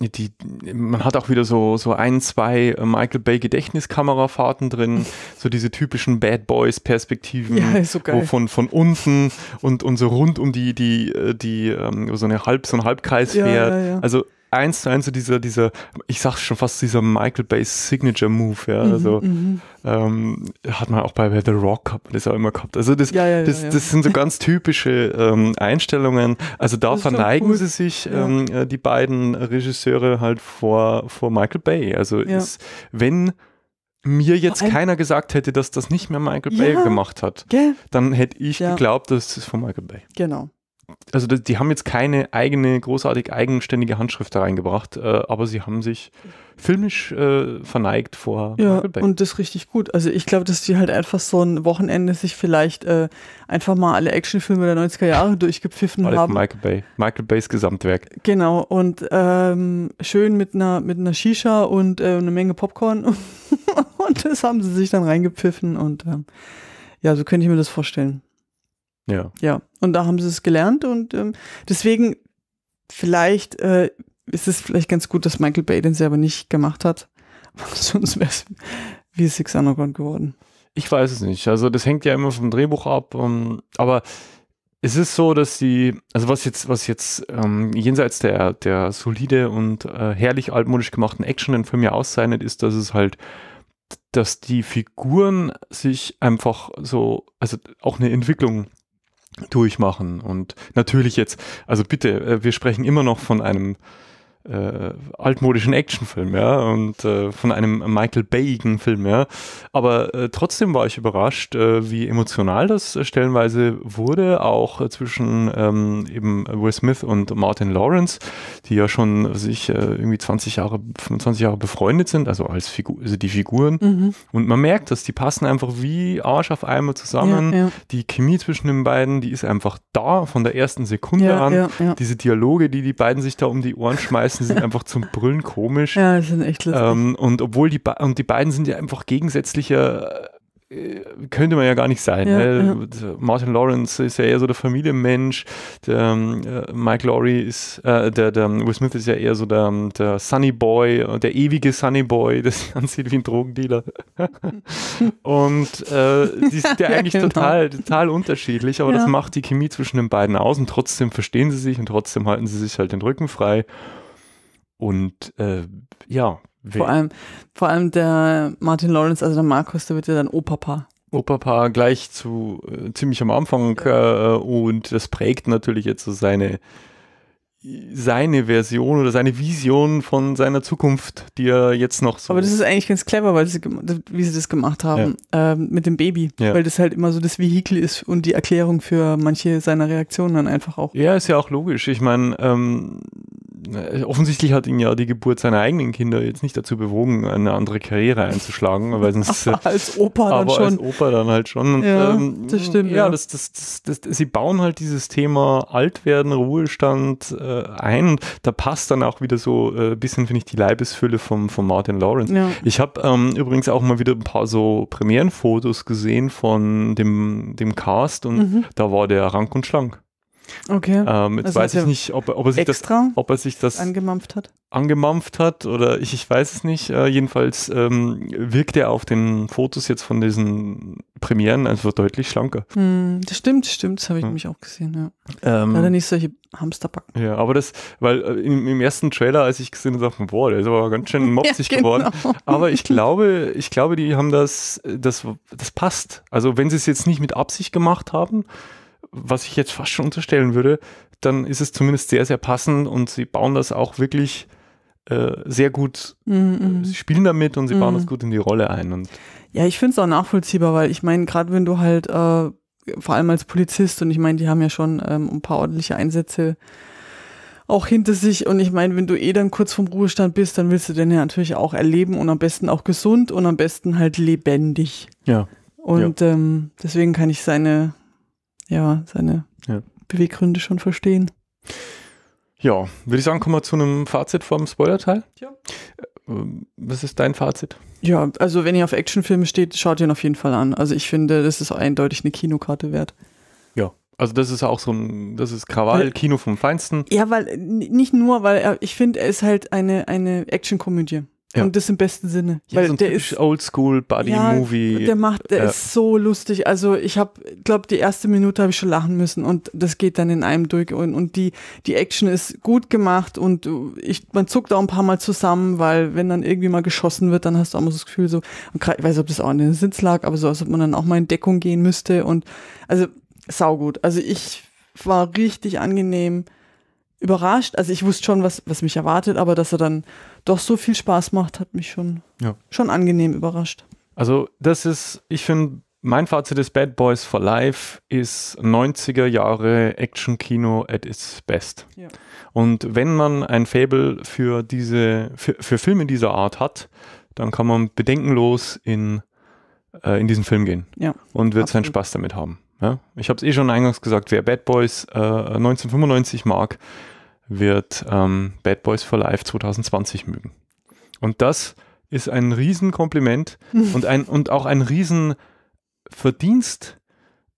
die, man hat auch wieder so, so ein, zwei äh, Michael Bay Gedächtniskamerafahrten drin, so diese typischen Bad Boys Perspektiven, ja, so wo von, von unten und, und so rund um die, die, äh, die, ähm, so eine halb, so ein Halbkreis ja, fährt. Ja, also eins zu eins so dieser, dieser, ich sag's schon fast, dieser Michael Bay Signature Move, ja. Mhm, also mhm. Ähm, hat man auch bei The Rock gehabt, das auch immer gehabt. Also das, ja, ja, das, ja, das sind so ganz typische ähm, Einstellungen. Also da verneigen cool. sie sich ähm, äh, die beiden Regisseure halt vor, vor Michael Bay. Also ist, wenn mir jetzt keiner gesagt hätte, dass das nicht mehr Michael Bay gemacht hat, gell? dann hätte ich geglaubt, dass es von Michael Bay. Genau also die haben jetzt keine eigene, großartig eigenständige Handschrift da reingebracht, äh, aber sie haben sich filmisch äh, verneigt vor ja, Und das richtig gut. Also ich glaube, dass die halt einfach so ein Wochenende sich vielleicht äh, einfach mal alle Actionfilme der 90er Jahre durchgepfiffen alle haben. Michael Bay. Michael Bays Gesamtwerk. Genau, und ähm, schön mit einer mit einer Shisha und äh, eine Menge Popcorn. und das haben sie sich dann reingepfiffen und ähm, ja, so könnte ich mir das vorstellen. Ja. Ja, und da haben sie es gelernt und ähm, deswegen vielleicht äh, ist es vielleicht ganz gut, dass Michael Bay den selber nicht gemacht hat, sonst wäre es wie Six Underground geworden. Ich weiß es nicht. Also das hängt ja immer vom Drehbuch ab. Um, ähm, aber es ist so, dass sie, also was jetzt, was jetzt ähm, jenseits der, der solide und äh, herrlich altmodisch gemachten Action den Film ja auszeichnet, ist, dass es halt, dass die Figuren sich einfach so, also auch eine Entwicklung durchmachen. Und natürlich jetzt, also bitte, äh, wir sprechen immer noch von einem äh, altmodischen Actionfilm, ja, und äh, von einem Michael Bayigen Film, ja. Aber äh, trotzdem war ich überrascht, äh, wie emotional das äh, stellenweise wurde, auch äh, zwischen ähm, eben Will Smith und Martin Lawrence, die ja schon sich irgendwie 20 Jahre, 25 Jahre befreundet sind, also als Figu also die Figuren. Mhm. Und man merkt, dass die passen einfach wie Arsch auf einmal zusammen. Ja, ja. Die Chemie zwischen den beiden, die ist einfach da von der ersten Sekunde ja, an. Diese Dialoge, die die beiden sich da um die Ohren schmeißen, Sätzen sind einfach zum Brüllen komisch. Ja, die sind echt lustig. Ähm, und obwohl die, und die beiden sind ja einfach gegensätzlicher äh, könnte man ja gar nicht sein. Ja, ne? ja. Martin Lawrence ist ja eher so der Familienmensch, der, ähm, äh, Mike Laurie ist, äh, der, der, Will Smith ist ja eher so der, der Sunny Boy, der ewige Sunny Boy, der sich anzieht wie ein Drogendealer. und äh, die sind ja eigentlich genau. total, total unterschiedlich, aber ja. das macht die Chemie zwischen den beiden aus und trotzdem verstehen sie sich und trotzdem halten sie sich halt den Rücken frei. Und äh, ja. Vor allem, vor allem der Martin Lawrence, also der Markus, der wird ja dann Opapa. Opapa gleich zu äh, ziemlich am Anfang ja. äh, und das prägt natürlich jetzt so seine seine Version oder seine Vision von seiner Zukunft, die er jetzt noch so. Aber das ist eigentlich ganz clever, weil sie, wie sie das gemacht haben ja. ähm, mit dem Baby, ja. weil das halt immer so das Vehikel ist und die Erklärung für manche seiner Reaktionen dann einfach auch. Ja, ist ja auch logisch. Ich meine, ähm, äh, offensichtlich hat ihn ja die Geburt seiner eigenen Kinder jetzt nicht dazu bewogen, eine andere Karriere einzuschlagen, weil sonst, Ach, als Opa dann aber schon. als Opa dann halt schon. Und, ja, ähm, das stimmt. Ja, ja. Das, das, das, das, sie bauen halt dieses Thema Altwerden, Ruhestand äh, ein und da passt dann auch wieder so äh, ein äh, bisschen, finde ich, die Leibesfülle vom, von Martin Lawrence. Ja. Ich habe ähm, übrigens auch mal wieder ein paar so Premierenfotos gesehen von dem, dem Cast und mhm. da war der rank und schlank. Okay. Ähm, jetzt also weiß ich nicht, ob, ob, er sich extra das, ob er sich das angemampft hat. Angemampft hat oder ich, ich weiß es nicht. Äh, jedenfalls ähm, wirkt er auf den Fotos jetzt von diesen Premieren einfach deutlich schlanker. Hm, das stimmt, stimmt, das habe ich hm. mich auch gesehen, ja. Ähm, Leider nicht solche Hamsterbacken. Ja, aber das, weil äh, im, im, ersten Trailer, als ich gesehen habe, dachte ich, boah, der ist aber ganz schön mopsig ja, genau. geworden. Aber ich glaube, ich glaube, die haben das, das, das passt. Also wenn sie es jetzt nicht mit Absicht gemacht haben, was ich jetzt fast schon unterstellen würde, dann ist es zumindest sehr, sehr passend und sie bauen das auch wirklich äh, sehr gut, mhm. sie spielen damit und sie mhm. bauen das mhm. gut in die Rolle ein. Und ja, ich finde es auch nachvollziehbar, weil ich meine, gerade wenn du halt, äh, vor allem als Polizist, und ich meine, die haben ja schon ähm, ein paar ordentliche Einsätze auch hinter sich. Und ich meine, wenn du eh dann kurz vom Ruhestand bist, dann willst du den ja natürlich auch erleben und am besten auch gesund und am besten halt lebendig. Ja. Und ja. Ähm, deswegen kann ich seine ja, seine ja. Beweggründe schon verstehen. Ja, würde ich sagen, kommen wir zu einem Fazit vom Spoiler-Teil. Ja. Äh, ähm, was ist dein Fazit? Ja, also wenn ihr auf Actionfilme steht, schaut ihn auf jeden Fall an. Also ich finde, das ist eindeutig eine Kinokarte wert. Ja, also das ist auch so ein, das ist Krawall-Kino vom Feinsten. Ja, weil nicht nur, weil ich finde, er ist halt eine, eine action ja. Und das im besten Sinne. Ja, weil so der ist Oldschool Buddy Movie. der macht, der äh. ist so lustig. Also ich habe, glaube die erste Minute habe ich schon lachen müssen und das geht dann in einem durch und, und die die Action ist gut gemacht und ich man zuckt auch ein paar Mal zusammen, weil wenn dann irgendwie mal geschossen wird, dann hast du auch mal so das Gefühl so, und grad, ich weiß, ob das auch in den Sitz lag, aber so als ob man dann auch mal in Deckung gehen müsste und also saugut. Also ich war richtig angenehm überrascht. Also ich wusste schon, was, was mich erwartet, aber dass er dann doch so viel Spaß macht, hat mich schon, ja. schon angenehm überrascht. Also das ist, ich finde, mein Fazit des Bad Boys for Life ist 90er Jahre Action-Kino at its best. Ja. Und wenn man ein Fable für diese, für, für Filme dieser Art hat, dann kann man bedenkenlos in, äh, in diesen Film gehen ja, und wird absolut. seinen Spaß damit haben. Ja? Ich habe es eh schon eingangs gesagt, wer Bad Boys äh, 1995 mag, wird ähm, Bad Boys for Life 2020 mögen. Und das ist ein Riesenkompliment und, ein, und auch ein Riesenverdienst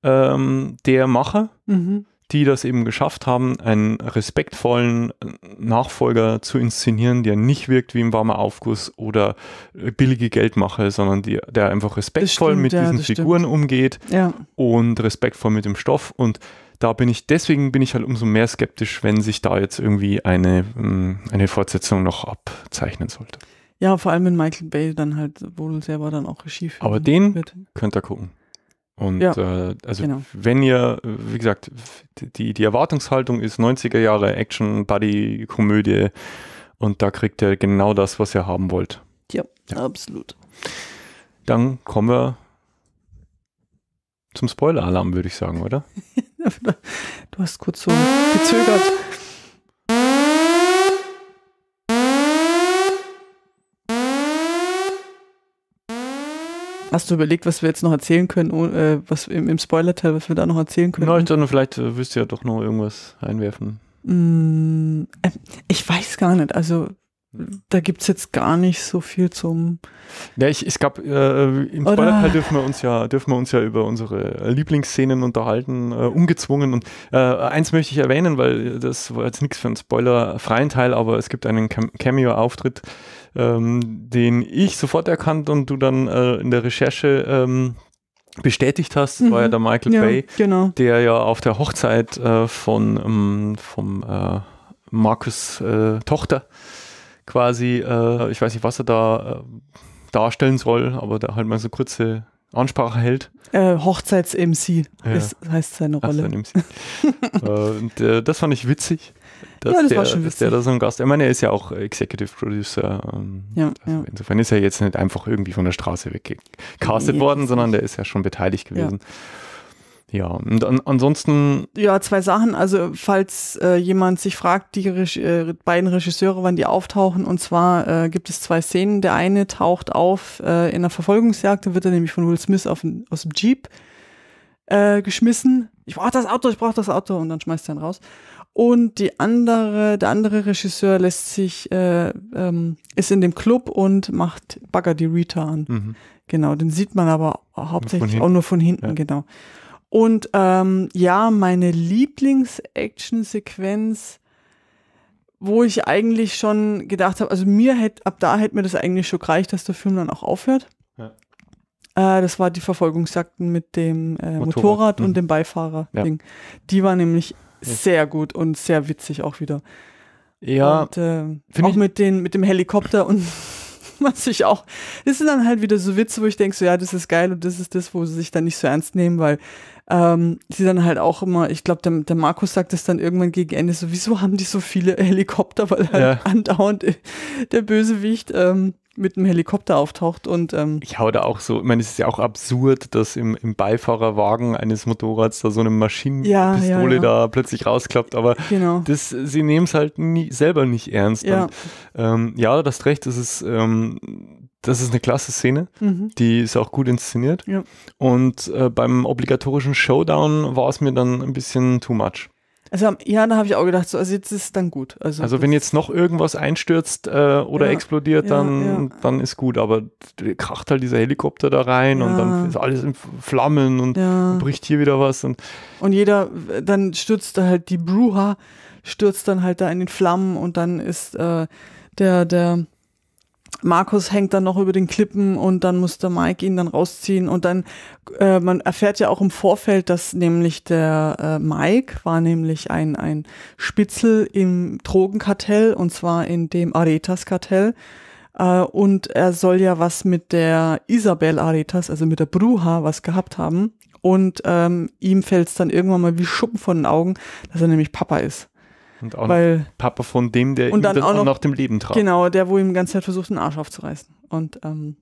ähm, der Macher. Mhm die das eben geschafft haben, einen respektvollen Nachfolger zu inszenieren, der nicht wirkt wie ein warmer Aufguss oder billige Geldmache, sondern die, der einfach respektvoll stimmt, mit ja, diesen Figuren stimmt. umgeht ja. und respektvoll mit dem Stoff. Und da bin ich, deswegen bin ich halt umso mehr skeptisch, wenn sich da jetzt irgendwie eine, hm, eine Fortsetzung noch abzeichnen sollte. Ja, vor allem wenn Michael Bay dann halt, wohl selber dann auch Regie führt. Aber den wird. könnt ihr gucken. Und ja, äh, also genau. wenn ihr, wie gesagt, die, die Erwartungshaltung ist 90er Jahre Action, Buddy, Komödie und da kriegt ihr genau das, was ihr haben wollt. Ja, ja. absolut. Dann kommen wir zum Spoiler-Alarm, würde ich sagen, oder? du hast kurz so gezögert. Hast du überlegt, was wir jetzt noch erzählen können, oh, äh, was im, im Spoiler-Teil, was wir da noch erzählen können? ich dachte, vielleicht wirst du ja doch noch irgendwas einwerfen. Mm, äh, ich weiß gar nicht. Also, da gibt es jetzt gar nicht so viel zum. Ja, ich, es gab äh, im Spoiler-Teil dürfen wir uns ja dürfen wir uns ja über unsere Lieblingsszenen unterhalten, äh, ungezwungen. Und äh, eins möchte ich erwähnen, weil das war jetzt nichts für einen spoiler-freien Teil, aber es gibt einen Cameo-Auftritt ähm, den ich sofort erkannt und du dann äh, in der Recherche ähm, bestätigt hast, mhm. war ja mhm. der Michael ja, Bay, genau. der ja auf der Hochzeit äh, von ähm, vom äh, Markus äh, Tochter quasi, äh, ich weiß nicht, was er da äh, darstellen soll, aber da halt mal so kurze Ansprache hält. Äh, Hochzeits-MC ja. heißt seine Rolle. Ach, so und, das fand ich witzig dass, ja, das der, dass der da so ein Gast, ich meine, er ist ja auch Executive Producer. Ähm, ja, also ja. Insofern ist er jetzt nicht einfach irgendwie von der Straße weggecastet nee, worden, sondern der ist ja schon beteiligt gewesen. Ja, und an, ansonsten. Ja, zwei Sachen. Also, falls äh, jemand sich fragt, die Reg äh, beiden Regisseure, wann die auftauchen, und zwar äh, gibt es zwei Szenen. Der eine taucht auf äh, in einer Verfolgungsjagd, da wird er nämlich von Will Smith auf, aus dem Jeep äh, geschmissen. Ich brauche das Auto, ich brauche das Auto und dann schmeißt er ihn raus. Und die andere, der andere Regisseur lässt sich, äh, ähm, ist in dem Club und macht Bagger die Rita an. Mhm. Genau, den sieht man aber hauptsächlich auch nur von hinten, ja. genau. Und ähm, ja, meine Lieblings-Action-Sequenz, wo ich eigentlich schon gedacht habe, also mir hätte, ab da hätte mir das eigentlich schon gereicht, dass der Film dann auch aufhört. Ja. Äh, das war die Verfolgungsjagden mit dem äh, Motorrad, Motorrad mhm. und dem Beifahrer-Ding. Ja. Die war nämlich sehr gut und sehr witzig auch wieder. Ja. Und, äh, auch mit, den, mit dem Helikopter und was ich auch. Das sind dann halt wieder so Witze, wo ich denke, so ja, das ist geil und das ist das, wo sie sich dann nicht so ernst nehmen, weil ähm, sie dann halt auch immer, ich glaube, der, der, Markus sagt das dann irgendwann gegen Ende, so, wieso haben die so viele Helikopter, weil halt ja. andauernd der Bösewicht ähm, mit einem Helikopter auftaucht und ähm ich hau da auch so, ich meine, es ist ja auch absurd, dass im, im Beifahrerwagen eines Motorrads da so eine Maschinenpistole ja, ja, ja. da plötzlich rausklappt, aber genau. das, sie nehmen es halt nie, selber nicht ernst. Ja, und, ähm, ja das recht, das ist, ähm, das ist eine klasse Szene, mhm. die ist auch gut inszeniert. Und äh, beim obligatorischen Showdown war es mir dann ein bisschen too much. Also ja, da habe ich auch gedacht, so, also jetzt ist es dann gut. Also, also wenn jetzt noch irgendwas einstürzt äh, oder ja, explodiert, dann, ja, ja. dann ist gut. Aber kracht halt dieser Helikopter da rein und dann ist alles in Flammen und bricht hier wieder was. Und, und jeder, dann stürzt da halt die Bruha, stürzt dann halt da in den Flammen und dann ist äh, der, der Markus hängt dann noch über den Klippen und dann muss der Mike ihn dann rausziehen und dann äh, man erfährt ja auch im Vorfeld, dass nämlich der äh, Mike war nämlich ein ein Spitzel im Drogenkartell und zwar in dem Aretas Kartell äh, und er soll ja was mit der Isabel Aretas, also mit der Bruha was gehabt haben und ähm, ihm fällt es dann irgendwann mal wie Schuppen von den Augen, dass er nämlich Papa ist. Und auch weil, Papa von dem, der ihm dann auch noch, nach dem Leben traut. Genau, der, wo ihm die ganze Zeit versucht, den Arsch aufzureißen. Und ähm,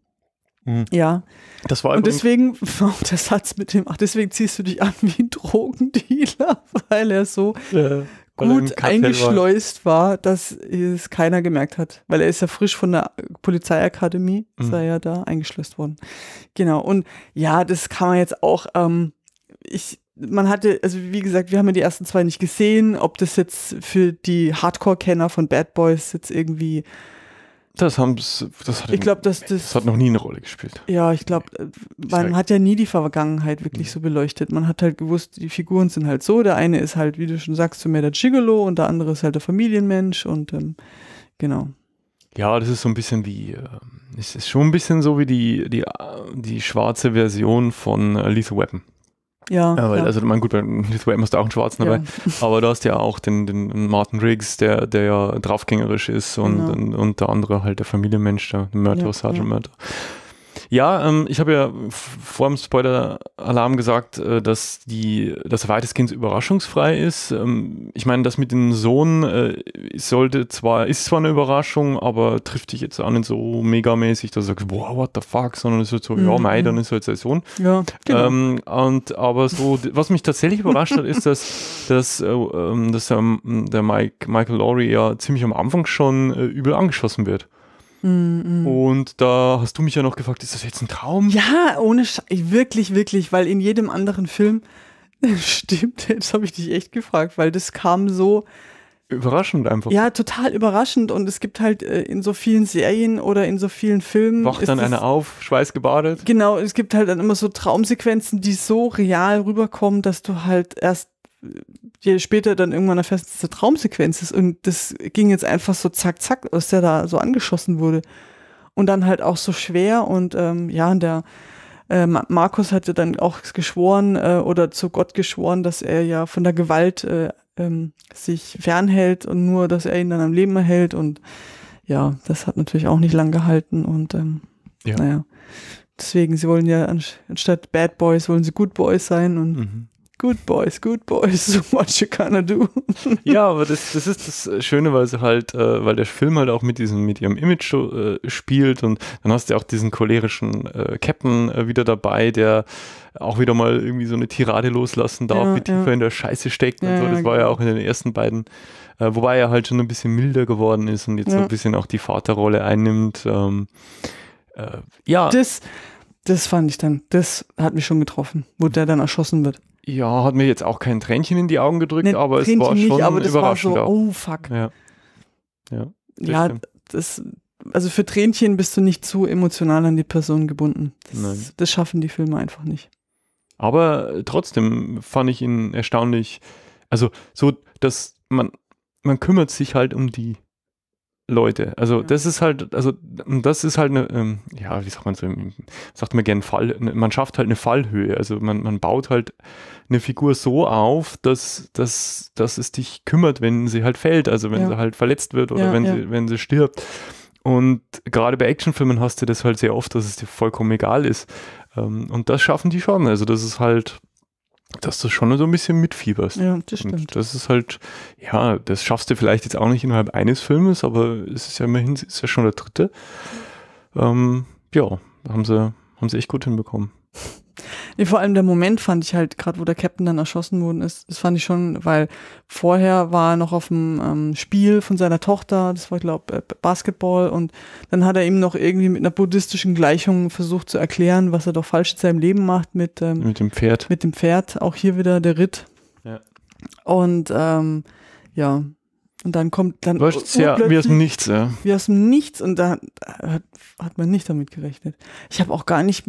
mhm. ja. Das war Und deswegen, oh, der Satz mit dem, ach, deswegen ziehst du dich an wie ein Drogendealer, weil er so ja, gut eingeschleust war. war. dass es keiner gemerkt hat. Weil er ist ja frisch von der Polizeiakademie, mhm. er ja da eingeschleust worden. Genau. Und ja, das kann man jetzt auch, ähm, ich man hatte, also wie gesagt, wir haben ja die ersten zwei nicht gesehen, ob das jetzt für die Hardcore-Kenner von Bad Boys jetzt irgendwie. Das haben's, das hat, ich glaub, das, das hat noch nie eine Rolle gespielt. Ja, ich glaube, äh, man hat ja nie die Vergangenheit wirklich nee. so beleuchtet. Man hat halt gewusst, die Figuren sind halt so. Der eine ist halt, wie du schon sagst, zu mehr der Gigolo und der andere ist halt der Familienmensch und ähm, genau. Ja, das ist so ein bisschen wie, äh, es ist schon ein bisschen so wie die, die, äh, die schwarze Version von äh, Lethal Weapon. Ja. ja weil, also, man, gut, bei Lithuania hast du auch einen Schwarzen dabei. Aber du hast ja auch den, den Martin Riggs, der, der ja draufgängerisch ist und, und, genau. und der andere halt der Familienmensch, der Mörder, Sergeant Mörder. Ja, ähm, ich habe ja vor dem Spoiler-Alarm gesagt, äh, dass die, das weitestgehend überraschungsfrei ist. Ähm, ich meine, das mit dem Sohn äh, sollte zwar, ist zwar eine Überraschung, aber trifft dich jetzt auch nicht so megamäßig, dass du sagst, wow, what the fuck, sondern es wird so, mhm. ja, mei, mhm. dann ist halt sein Sohn. Ja, genau. Ähm, und, aber so, was mich tatsächlich überrascht hat, ist, dass, dass, äh, ähm, dass der Mike, Michael Laurie ja ziemlich am Anfang schon äh, übel angeschossen wird. Mm, Und da hast du mich ja noch gefragt, ist das jetzt ein Traum? Ja, ohne Sch wirklich, wirklich, weil in jedem anderen Film stimmt, jetzt habe ich dich echt gefragt, weil das kam so überraschend einfach. Ja, total überraschend und es gibt halt äh, in so vielen Serien oder in so vielen Filmen wacht dann einer auf, schweißgebadet. Genau, es gibt halt dann immer so Traumsequenzen, die so real rüberkommen, dass du halt erst äh, die später dann irgendwann erfährst, dass das eine Traumsequenz ist. Und das ging jetzt einfach so zack, zack, aus der da so angeschossen wurde. Und dann halt auch so schwer und ähm, ja, und der äh, Markus hatte dann auch geschworen äh, oder zu Gott geschworen, dass er ja von der Gewalt äh, ähm, sich fernhält und nur, dass er ihn dann am Leben erhält. Und ja, das hat natürlich auch nicht lang gehalten und ähm, ja. naja. Deswegen, sie wollen ja anstatt Bad Boys, wollen sie Good Boys sein und mhm. Good Boys, Good Boys, so much you gonna do. ja, aber das, das ist das äh, Schöne, weil sie halt, äh, weil der Film halt auch mit diesem, mit ihrem Image äh, spielt und dann hast du ja auch diesen cholerischen äh, Captain äh, wieder dabei, der auch wieder mal irgendwie so eine Tirade loslassen darf, ja, wie tiefer ja. in der Scheiße steckt und ja, so. Das war ja genau. auch in den ersten beiden, äh, wobei er halt schon ein bisschen milder geworden ist und jetzt so ein bisschen auch die Vaterrolle einnimmt. Ähm, äh, ja. Das, das fand ich dann, das hat mich schon getroffen, wo der dann erschossen wird. Ja, hat mir jetzt auch kein Tränchen in die Augen gedrückt, nee, aber Tränchen es war nicht, schon aber das überraschend. War so, oh fuck. Ja, ja, das, ja das, also für Tränchen bist du nicht zu emotional an die Person gebunden. Das, das schaffen die Filme einfach nicht. Aber äh, trotzdem fand ich ihn erstaunlich. Also so, dass man man kümmert sich halt um die Leute. Also ja. das ist halt, also das ist halt eine, ähm, ja, wie sagt man so, sagt man gern Fall, ne, man schafft halt eine Fallhöhe. Also man, man baut halt eine Figur so auf, dass, dass, dass es dich kümmert, wenn sie halt fällt, also wenn ja. sie halt verletzt wird oder ja, wenn, Sie, wenn sie stirbt. Und gerade bei Actionfilmen hast du das halt sehr oft, dass es dir vollkommen egal ist. Ähm, und das schaffen die schon. Also das ist halt, dass du schon so ein bisschen mitfieberst. Ja, das stimmt. Und das ist halt, ja, das schaffst du vielleicht jetzt auch nicht innerhalb eines Filmes, aber es ist ja immerhin, es ist ja schon der dritte. Ähm, ja, haben sie, haben sie echt gut hinbekommen. Nee, vor allem der Moment fand ich halt, gerade wo der Captain dann erschossen worden ist, das fand ich schon, weil vorher war er noch auf dem ähm, Spiel von seiner Tochter, das war, glaube äh, Basketball, und dann hat er ihm noch irgendwie mit einer buddhistischen Gleichung versucht zu erklären, was er doch falsch in seinem Leben macht mit, ähm, mit dem Pferd. Mit dem Pferd, auch hier wieder der Ritt. Ja. Und ähm, ja, und dann kommt dann Läuft's ja, wie aus dem Nichts, ja. Wie aus dem Nichts und da hat, hat man nicht damit gerechnet. Ich habe auch gar nicht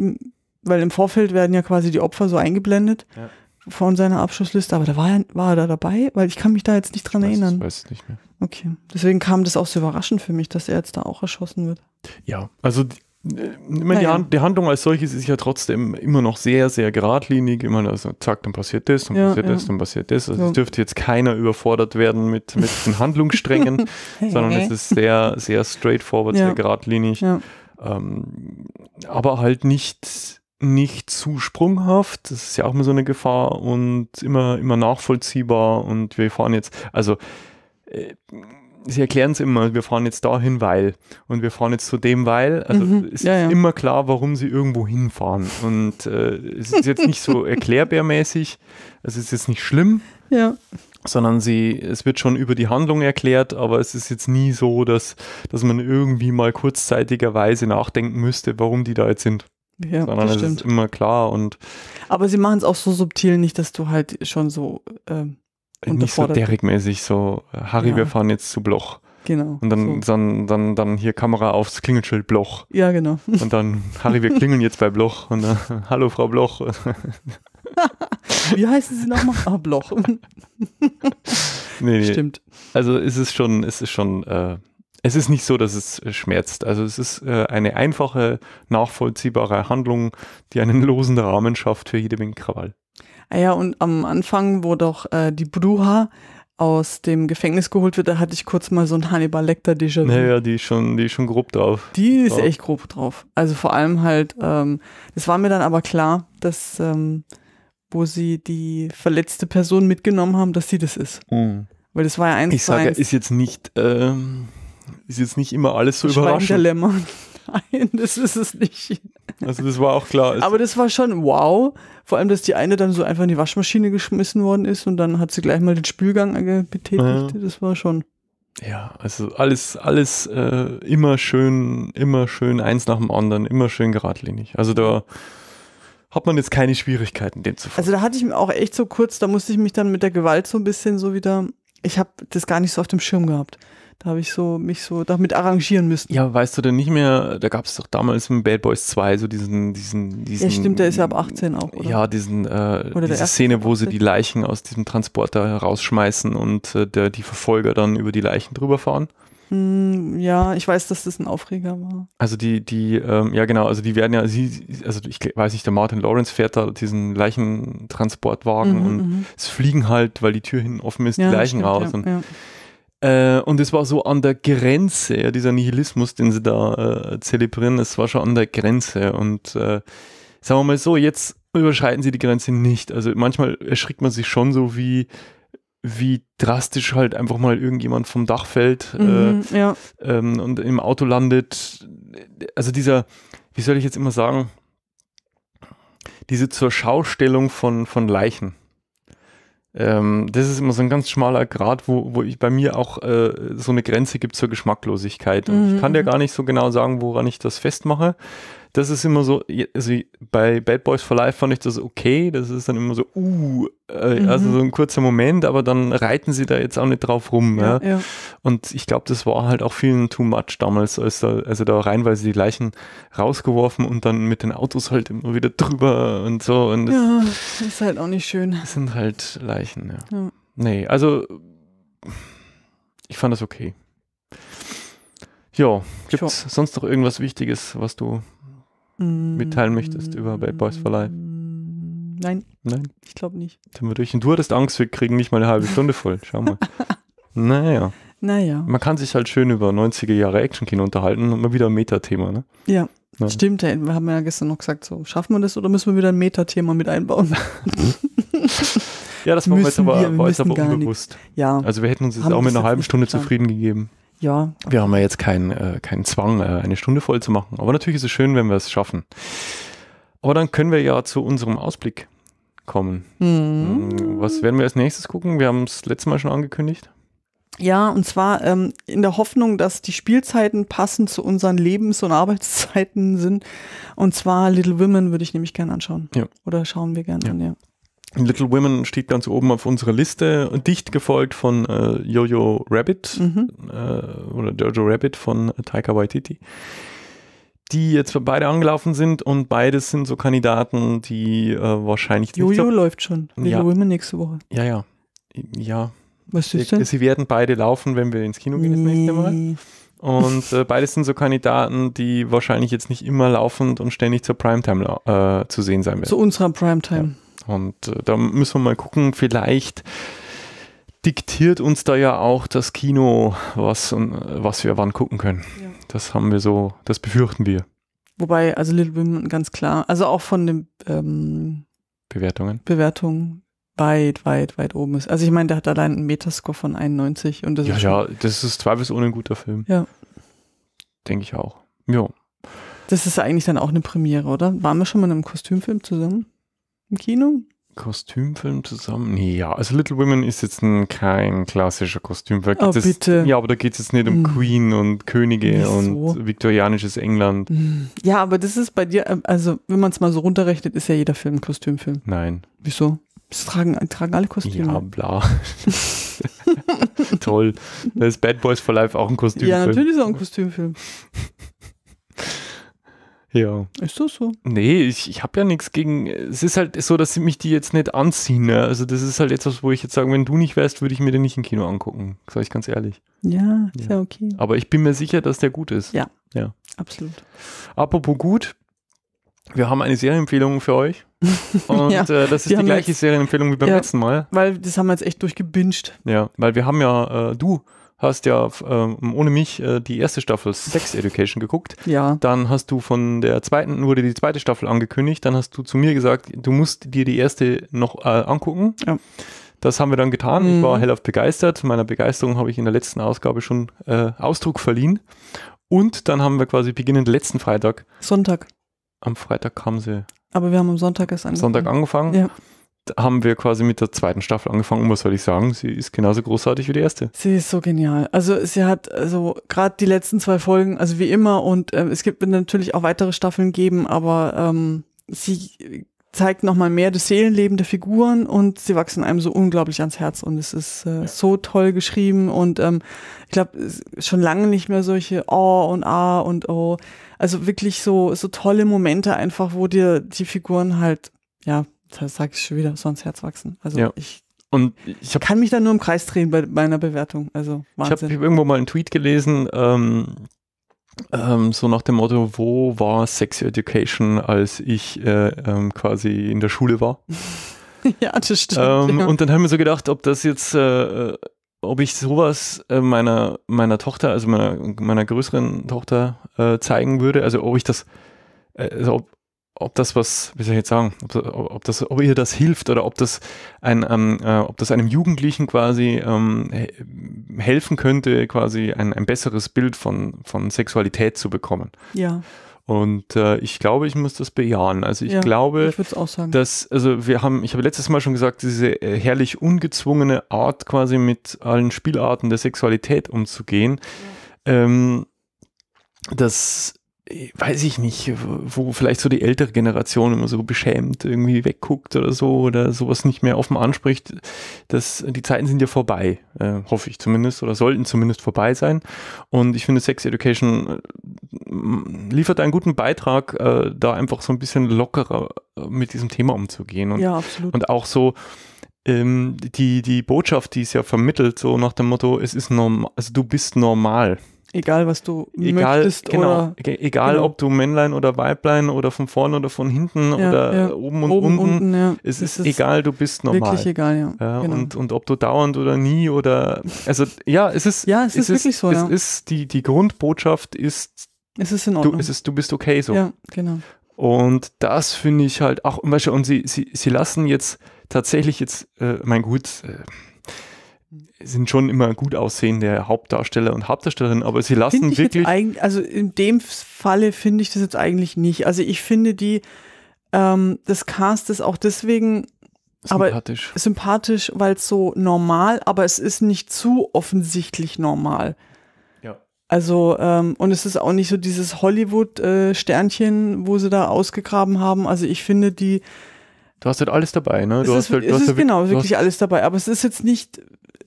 weil im Vorfeld werden ja quasi die Opfer so eingeblendet ja. von seiner Abschussliste, aber da war er, war er da dabei, weil ich kann mich da jetzt nicht dran ich weiß, erinnern. Ich weiß nicht mehr. Okay, deswegen kam das auch so überraschend für mich, dass er jetzt da auch erschossen wird. Ja, also äh, ich meine, ja. die, Handlung als solches ist ja trotzdem immer noch sehr, sehr geradlinig. Immer also, zack, dann passiert das, dann ja, passiert ja. das, dann passiert das. Also es dürfte jetzt keiner überfordert werden mit, mit den Handlungssträngen, sondern es ist sehr, sehr straightforward, sehr geradlinig. Ähm, aber halt nicht nicht zu sprunghaft. Das ist ja auch immer so eine Gefahr und immer, immer nachvollziehbar. Und wir fahren jetzt, also äh, sie erklären es immer, wir fahren jetzt dahin, weil und wir fahren jetzt zu dem, weil. Also mhm, es ja, ist ja. immer klar, warum sie irgendwo hinfahren. Und äh, es ist jetzt nicht so erklärbärmäßig, also, es ist jetzt nicht schlimm. Ja. Sondern sie, es wird schon über die Handlung erklärt, aber es ist jetzt nie so, dass, dass man irgendwie mal kurzzeitigerweise nachdenken müsste, warum die da jetzt sind. Ja, sondern es ist immer klar und. Aber sie machen es auch so subtil, nicht, dass du halt schon so. Ähm, nicht so Derrick-mäßig, so Harry, ja. wir fahren jetzt zu Bloch. Genau. Und dann, so. dann, dann, dann hier Kamera aufs Klingelschild Bloch. Ja, genau. Und dann, Harry, wir klingeln jetzt bei Bloch. Und dann, hallo Frau Bloch. Wie heißen Sie nochmal? Ah, Bloch. nee, nee. Stimmt. Also ist es schon, ist schon äh, es ist nicht so, dass es äh, schmerzt. Also es ist äh, eine einfache, nachvollziehbare Handlung, die einen losen Rahmen schafft für jede Menge Krawall. Ah ja, und am Anfang, wo doch äh, die Bruha aus dem Gefängnis geholt wird, da hatte ich kurz mal so ein Hannibal Lecter Déjà-vu. Naja, die ist schon, die ist schon grob drauf. Die ist ja. echt grob drauf. Also vor allem halt, ähm, das war mir dann aber klar, dass ähm, wo sie die verletzte Person mitgenommen haben, dass sie das ist. Mhm. Weil das war ja eins Ich sage, er ist jetzt nicht ähm, ist jetzt nicht immer alles so überraschend. Nein, das ist es nicht. Also das war auch klar. Aber das war schon wow. Vor allem, dass die eine dann so einfach in die Waschmaschine geschmissen worden ist und dann hat sie gleich mal den Spülgang betätigt. Ja. Das war schon. Ja, also alles, alles äh, immer schön, immer schön eins nach dem anderen, immer schön geradlinig. Also da hat man jetzt keine Schwierigkeiten, dem zu folgen. Also da hatte ich mir auch echt so kurz, da musste ich mich dann mit der Gewalt so ein bisschen so wieder. Ich habe das gar nicht so auf dem Schirm gehabt. Da habe ich so mich so damit arrangieren müssen. Ja, weißt du denn nicht mehr, da gab es doch damals im Bad Boys 2 so diesen, diesen, diesen. Ja, stimmt, der ist ja ab 18 auch. Oder? Ja, diesen, äh, diese Szene, wo sie die Leichen aus diesem Transporter herausschmeißen und äh, der, die Verfolger dann über die Leichen drüber fahren. Hm, ja, ich weiß, dass das ein Aufreger war. Also die, die, ähm, ja genau, also die werden ja, sie, also ich weiß nicht, der Martin Lawrence fährt da diesen Leichentransportwagen mhm, und mhm. es fliegen halt, weil die Tür hinten offen ist, ja, die Leichen stimmt, raus. Ja, und ja. Äh, und es war so an der Grenze, ja, dieser Nihilismus, den sie da äh, zelebrieren, es war schon an der Grenze. Und äh, sagen wir mal so, jetzt überschreiten sie die Grenze nicht. Also manchmal erschrickt man sich schon so, wie, wie drastisch halt einfach mal irgendjemand vom Dach fällt äh, mhm, ja. ähm, und im Auto landet. Also dieser, wie soll ich jetzt immer sagen, diese Zurschaustellung von, von Leichen. Ähm, das ist immer so ein ganz schmaler Grad, wo, wo ich bei mir auch äh, so eine Grenze gibt zur Geschmacklosigkeit. Und mhm. ich kann dir mhm. gar nicht so genau sagen, woran ich das festmache das ist immer so, also bei Bad Boys for Life fand ich das okay, das ist dann immer so, uh, äh, mhm. also so ein kurzer Moment, aber dann reiten sie da jetzt auch nicht drauf rum. Ja, ja. ja. Und ich glaube, das war halt auch vielen too much damals, als da, also da reinweise die Leichen rausgeworfen und dann mit den Autos halt immer wieder drüber und so. Und das, ja, ist halt auch nicht schön. Das sind halt Leichen, ja. ja. Nee, also ich fand das okay. Ja, gibt es sonst noch irgendwas Wichtiges, was du mitteilen möchtest über Bad Boys for Life? Nein. Nein? Ich glaube nicht. Dann wir durch. Und du hattest Angst, wir kriegen nicht mal eine halbe Stunde voll. Schau mal. naja. Naja. Man kann sich halt schön über 90er Jahre Actionkino unterhalten und mal wieder ein Metathema, ne? Ja. ja. Stimmt, wir haben ja gestern noch gesagt, so, schaffen wir das oder müssen wir wieder ein Metathema mit einbauen? ja, das war uns aber, wir, wir aber unbewusst. Ja. Also wir hätten uns jetzt haben auch mit einer halben Stunde getan. zufrieden gegeben. Ja. Wir haben ja jetzt keinen äh, keinen Zwang, äh, eine Stunde voll zu machen. Aber natürlich ist es schön, wenn wir es schaffen. Aber dann können wir ja zu unserem Ausblick kommen. Mhm. Was werden wir als nächstes gucken? Wir haben es letztes Mal schon angekündigt. Ja, und zwar ähm, in der Hoffnung, dass die Spielzeiten passend zu unseren Lebens- und Arbeitszeiten sind. Und zwar Little Women würde ich nämlich gerne anschauen. Ja. Oder schauen wir gerne ja. an, ja. Little Women steht ganz oben auf unserer Liste, dicht gefolgt von äh, Jojo Rabbit mhm. äh, oder Jojo Rabbit von Taika Waititi, die jetzt beide angelaufen sind und beides sind so Kandidaten, die äh, wahrscheinlich. Jojo so läuft schon, Little ja. Women nächste Woche. Ja, ja. Ja. Was ist denn? Sie werden beide laufen, wenn wir ins Kino gehen das nächste Mal. Und äh, beides sind so Kandidaten, die wahrscheinlich jetzt nicht immer laufend und ständig zur Primetime äh, zu sehen sein werden. Zu unserer Primetime. Ja. Und äh, da müssen wir mal gucken, vielleicht diktiert uns da ja auch das Kino, was, äh, was wir wann gucken können. Ja. Das haben wir so, das befürchten wir. Wobei, also Little Women ganz klar, also auch von den ähm, Bewertungen. Bewertungen weit, weit, weit oben ist. Also ich meine, der hat allein einen Metascore von 91 und das ja, ist. Ja, das ist zweifelsohne ein guter Film. Ja. Denke ich auch. Ja. Das ist eigentlich dann auch eine Premiere, oder? Waren wir schon mal in einem Kostümfilm zusammen? im Kino? Kostümfilm zusammen? ja, also Little Women ist jetzt ein, kein klassischer Kostümfilm. oh, ah, es, bitte. Ja, aber da geht es jetzt nicht um mm. Queen und Könige so. und viktorianisches England. Hm. Ja, aber das ist bei dir, ähm, also wenn man es mal so runterrechnet, ist ja jeder Film ein Kostümfilm. Nein. Wieso? Das tragen, tragen alle Kostüme. Ja, bla. Toll. Da ist Bad Boys for Life auch ein Kostümfilm. Ja, natürlich ist auch ein Kostümfilm. Ja. Ist das so? Nee, ich, ich habe ja nichts gegen. Es ist halt so, dass mich die jetzt nicht anziehen. Ne? Also, das ist halt etwas, wo ich jetzt sage, wenn du nicht wärst, würde ich mir den nicht im Kino angucken. Sag ich ganz ehrlich. Ja, ist ja. ja okay. Aber ich bin mir sicher, dass der gut ist. Ja. Ja. Absolut. Apropos gut, wir haben eine Serienempfehlung für euch. Und ja, äh, das ist die, die gleiche jetzt, Serienempfehlung wie beim ja, letzten Mal. Weil das haben wir jetzt echt durchgebinged. Ja, weil wir haben ja, äh, du hast ja ähm, ohne mich äh, die erste Staffel Sex Education geguckt. Ja. Dann hast du von der zweiten, wurde die zweite Staffel angekündigt. Dann hast du zu mir gesagt, du musst dir die erste noch äh, angucken. Ja. Das haben wir dann getan. Mhm. Ich war mhm. hellauf begeistert. Meiner Begeisterung habe ich in der letzten Ausgabe schon äh, Ausdruck verliehen. Und dann haben wir quasi beginnend letzten Freitag. Sonntag. Am Freitag kamen sie. Aber wir haben am Sonntag erst angefangen. Sonntag angefangen. Ja haben wir quasi mit der zweiten Staffel angefangen. Und was soll ich sagen? Sie ist genauso großartig wie die erste. Sie ist so genial. Also sie hat also gerade die letzten zwei Folgen, also wie immer, und äh, es gibt natürlich auch weitere Staffeln geben, aber ähm, sie zeigt nochmal mehr das Seelenleben der Figuren und sie wachsen einem so unglaublich ans Herz und es ist äh, so toll geschrieben und ähm, ich glaube schon lange nicht mehr solche Oh und Ah und Oh. Also wirklich so, so tolle Momente einfach, wo dir die Figuren halt, ja, das sage ich schon wieder, sonst Herz wachsen. Also ja. ich und ich hab, kann mich da nur im Kreis drehen bei meiner Bewertung. Also Wahnsinn. Ich habe irgendwo mal einen Tweet gelesen, ähm, ähm, so nach dem Motto, wo war Sex Education, als ich äh, ähm, quasi in der Schule war? ja, das stimmt. Ähm, ja. Und dann haben wir so gedacht, ob das jetzt, äh, ob ich sowas äh, meiner, meiner Tochter, also meiner, meiner größeren Tochter äh, zeigen würde, also ob ich das, äh, also ob, ob das was, wie soll ich jetzt sagen, ob, ob, das, ob ihr das hilft oder ob das, ein, ähm, äh, ob das einem Jugendlichen quasi ähm, helfen könnte, quasi ein, ein besseres Bild von, von Sexualität zu bekommen. Ja. Und äh, ich glaube, ich muss das bejahen. Also ich ja, glaube, ich dass, also wir haben, ich habe letztes Mal schon gesagt, diese äh, herrlich ungezwungene Art, quasi mit allen Spielarten der Sexualität umzugehen, ja. ähm, dass weiß ich nicht, wo vielleicht so die ältere Generation immer so beschämt irgendwie wegguckt oder so oder sowas nicht mehr offen anspricht, dass die Zeiten sind ja vorbei, äh, hoffe ich zumindest oder sollten zumindest vorbei sein. Und ich finde, Sex Education äh, liefert einen guten Beitrag, äh, da einfach so ein bisschen lockerer äh, mit diesem Thema umzugehen und, ja, absolut. und auch so ähm, die, die Botschaft, die es ja vermittelt, so nach dem Motto, es ist normal, also du bist normal. Egal, was du egal, möchtest genau, oder egal, genau. ob du Männlein oder Weiblein oder von vorne oder von hinten ja, oder ja. oben und oben, unten, unten ja. es ist, ist egal, du bist normal. Wirklich egal, ja. ja genau. und, und ob du dauernd oder nie oder also ja, es ist ja es, es ist wirklich so. Es ist die die Grundbotschaft ist es ist in Ordnung. Du, es ist du bist okay so. Ja, genau. Und das finde ich halt auch, und sie, sie, sie lassen jetzt tatsächlich jetzt, äh, mein Gut, äh, sind schon immer gut aussehende Hauptdarsteller und Hauptdarstellerinnen, aber sie lassen wirklich. also in dem Falle finde ich das jetzt eigentlich nicht. Also ich finde die, ähm, das Cast ist auch deswegen sympathisch, sympathisch weil es so normal, aber es ist nicht zu offensichtlich normal. Ja. Also, ähm, und es ist auch nicht so dieses Hollywood-Sternchen, äh, wo sie da ausgegraben haben. Also ich finde die Du hast halt alles dabei, ne? Du es hast ist, halt, du hast halt, genau, wirklich hast alles dabei. Aber es ist jetzt nicht,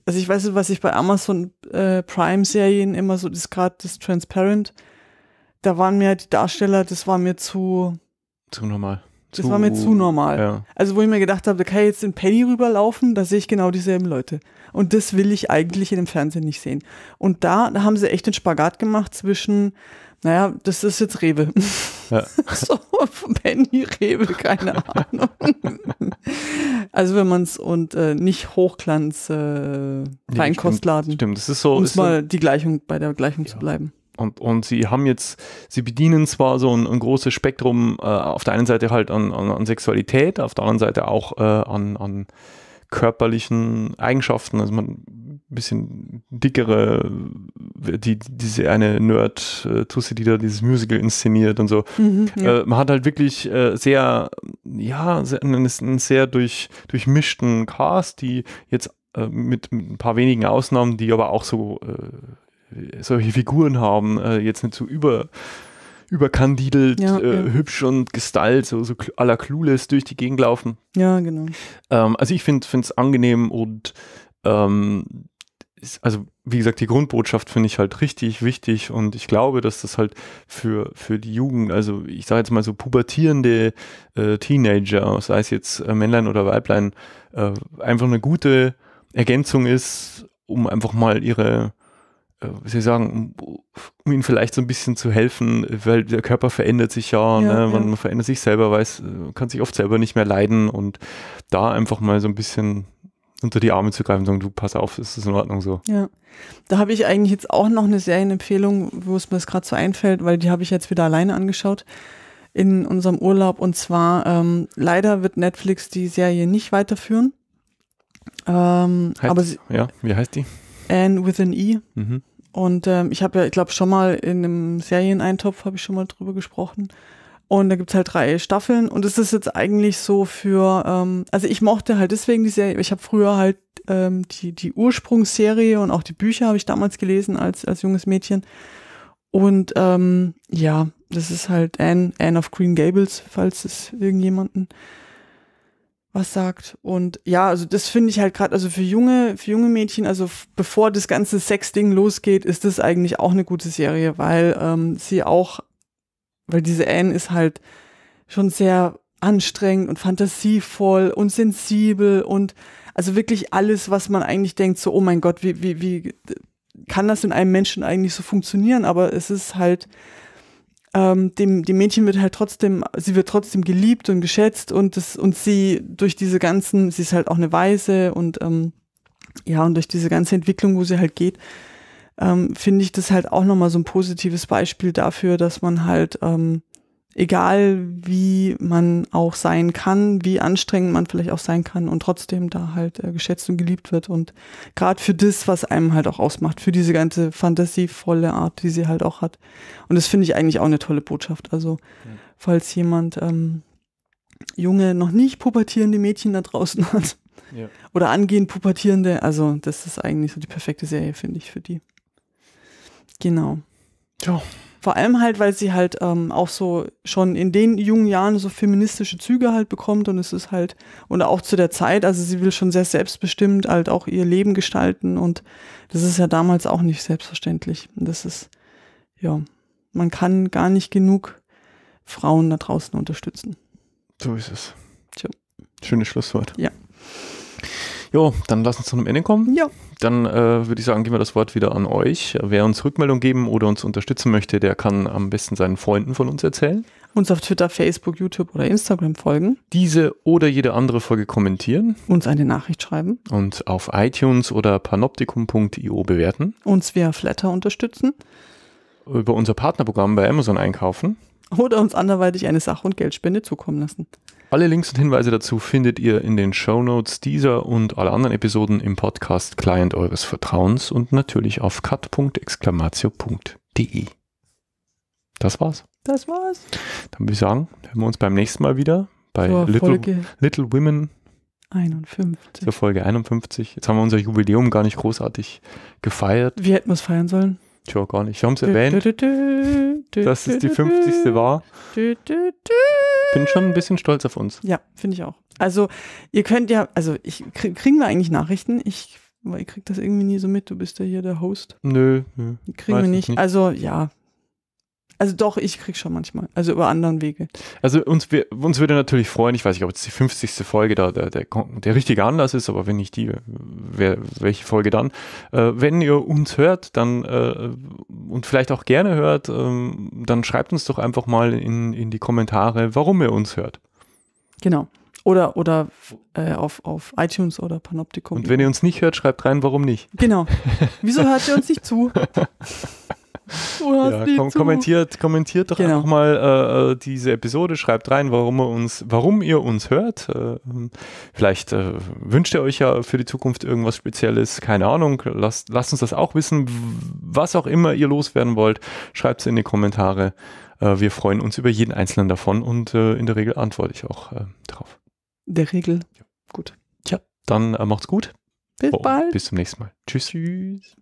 also ich weiß nicht, was ich bei Amazon äh, Prime-Serien immer so, das gerade das Transparent, da waren mir halt die Darsteller, das war mir zu. Zu normal. Zu, das war mir zu normal. Ja. Also, wo ich mir gedacht habe, da kann ich jetzt in Penny rüberlaufen, da sehe ich genau dieselben Leute. Und das will ich eigentlich in dem Fernsehen nicht sehen. Und da, da haben sie echt den Spagat gemacht zwischen, naja, das ist jetzt Rewe. Ja. so, Penny, Rewe, keine Ahnung. also wenn man es und äh, nicht Hochglanz äh, Feinkostladen. Nee, stimmt, das ist so. Um mal so, die Gleichung bei der Gleichung ja. zu bleiben. Und, und sie haben jetzt, sie bedienen zwar so ein, ein großes Spektrum, äh, auf der einen Seite halt an, an, an, Sexualität, auf der anderen Seite auch äh, an, an körperlichen Eigenschaften. Also man bisschen dickere, die, diese eine nerd äh, tusse die da dieses Musical inszeniert und so. Mhm, ja. äh, man hat halt wirklich äh, sehr, ja, sehr, einen, einen sehr durch, durchmischten Cast, die jetzt äh, mit, mit, ein paar wenigen Ausnahmen, die aber auch so äh, solche Figuren haben, äh, jetzt nicht so über überkandidelt, ja, äh, ja. hübsch und gestylt, so, so à la Clueless durch die Gegend laufen. Ja, genau. Ähm, also ich finde es angenehm und ähm, ist, also wie gesagt, die Grundbotschaft finde ich halt richtig wichtig und ich glaube, dass das halt für, für die Jugend, also ich sage jetzt mal so pubertierende äh, Teenager, sei es jetzt äh, Männlein oder Weiblein, äh, einfach eine gute Ergänzung ist, um einfach mal ihre, äh, wie soll ich sagen, um, um, ihnen vielleicht so ein bisschen zu helfen, weil der Körper verändert sich ja, ja, ne? ja. man, verändert sich selber, weiß, äh, kann sich oft selber nicht mehr leiden und da einfach mal so ein bisschen unter die Arme zu greifen und sagen, du, pass auf, ist das in Ordnung so. Ja. Da habe ich eigentlich jetzt auch noch eine Serienempfehlung, wo es mir gerade so einfällt, weil die habe ich jetzt wieder alleine angeschaut in unserem Urlaub. Und zwar, ähm, leider wird Netflix die Serie nicht weiterführen. Ähm, heißt, aber sie, ja, wie heißt die? Anne with an E. Mhm. Und ähm, ich habe ja, ich glaube, schon mal in einem Serieneintopf habe ich schon mal drüber gesprochen. Und da gibt es halt drei Staffeln. Und es ist jetzt eigentlich so für, ähm, also ich mochte halt deswegen die Serie, ich habe früher halt ähm, die, die Ursprungsserie und auch die Bücher habe ich damals gelesen als, als junges Mädchen. Und ähm, ja, das ist halt Anne, Anne of Green Gables, falls es irgendjemanden was sagt. Und ja, also das finde ich halt gerade, also für junge, für junge Mädchen, also bevor das ganze Sex-Ding losgeht, ist das eigentlich auch eine gute Serie, weil ähm, sie auch weil diese Anne ist halt schon sehr anstrengend und fantasievoll und sensibel und also wirklich alles, was man eigentlich denkt, so, oh mein Gott, wie, wie, wie kann das in einem Menschen eigentlich so funktionieren? Aber es ist halt, ähm, dem, dem Mädchen wird halt trotzdem, sie wird trotzdem geliebt und geschätzt und das, und sie durch diese ganzen, sie ist halt auch eine Weise und ähm, ja, und durch diese ganze Entwicklung, wo sie halt geht, ähm, finde ich das halt auch nochmal so ein positives Beispiel dafür, dass man halt, ähm, egal wie man auch sein kann, wie anstrengend man vielleicht auch sein kann und trotzdem da halt äh, geschätzt und geliebt wird und gerade für das, was einem halt auch ausmacht, für diese ganze fantasievolle Art, die sie halt auch hat. Und das finde ich eigentlich auch eine tolle Botschaft. Also ja. falls jemand ähm, junge, noch nicht pubertierende Mädchen da draußen hat, ja. Oder angehend Pubertierende. Also, das ist eigentlich so die perfekte Serie, finde ich, für die. Genau. Ja. Vor allem halt, weil sie halt ähm, auch so schon in den jungen Jahren so feministische Züge halt bekommt und es ist halt, und auch zu der Zeit, also sie will schon sehr selbstbestimmt halt auch ihr Leben gestalten und das ist ja damals auch nicht selbstverständlich. Und das ist, ja, man kann gar nicht genug Frauen da draußen unterstützen. So ist es. Tja. Schönes Schlusswort. Ja. Jo, dann lass uns zu einem Ende kommen. Ja. Dann äh, würde ich sagen, geben wir das Wort wieder an euch. Wer uns Rückmeldung geben oder uns unterstützen möchte, der kann am besten seinen Freunden von uns erzählen. Uns auf Twitter, Facebook, YouTube oder Instagram folgen. Diese oder jede andere Folge kommentieren. Uns eine Nachricht schreiben. Und auf iTunes oder panoptikum.io bewerten. Uns via Flatter unterstützen. Über unser Partnerprogramm bei Amazon einkaufen. Oder uns anderweitig eine Sach- und Geldspende zukommen lassen. Alle Links und Hinweise dazu findet ihr in den Show Notes dieser und aller anderen Episoden im Podcast Client eures Vertrauens und natürlich auf cut.exclamatio.de. Das war's. Das war's. Dann würde ich sagen, hören wir uns beim nächsten Mal wieder bei Little, Little Women 51. Zur Folge 51. Jetzt haben wir unser Jubiläum gar nicht großartig gefeiert. Wie hätten wir es feiern sollen? Tja, gar nicht. Wir haben es erwähnt, dass es die 50. war. Bin schon ein bisschen stolz auf uns. Ja, finde ich auch. Also, ihr könnt ja, also, ich, kriegen wir eigentlich Nachrichten? Ich, ich kriege das irgendwie nie so mit. Du bist ja hier der Host. Nö, nö. Kriegen wir nicht. nicht. Also, ja, also doch, ich krieg schon manchmal. Also über anderen Wege. Also uns, wir, uns würde natürlich freuen, ich weiß nicht, ob jetzt die 50. Folge da der, der, der richtige Anlass ist, aber wenn nicht die, wer, welche Folge dann? Äh, wenn ihr uns hört, dann äh, und vielleicht auch gerne hört, äh, dann schreibt uns doch einfach mal in, in die Kommentare, warum ihr uns hört. Genau. Oder, oder äh, auf, auf iTunes oder Panoptikum. Und wenn ihr uns nicht hört, schreibt rein, warum nicht. Genau. Wieso hört ihr uns nicht zu? ja, kom kommentiert, kommentiert doch genau. einfach mal äh, äh diese Episode, schreibt rein, warum, uns, warum ihr uns hört. Äh, ähm, vielleicht äh, wünscht ihr euch ja für die Zukunft irgendwas Spezielles, keine Ahnung. Lasst, lasst uns das auch wissen. Was auch immer ihr loswerden wollt, schreibt es in die Kommentare. Äh, wir freuen uns über jeden einzelnen davon und äh, in der Regel antworte ich auch drauf. Der Regel. Ja. Gut. Tja, dann macht's gut. Bis oh, bald. Bis zum nächsten Mal. Tschüss. Tschüss.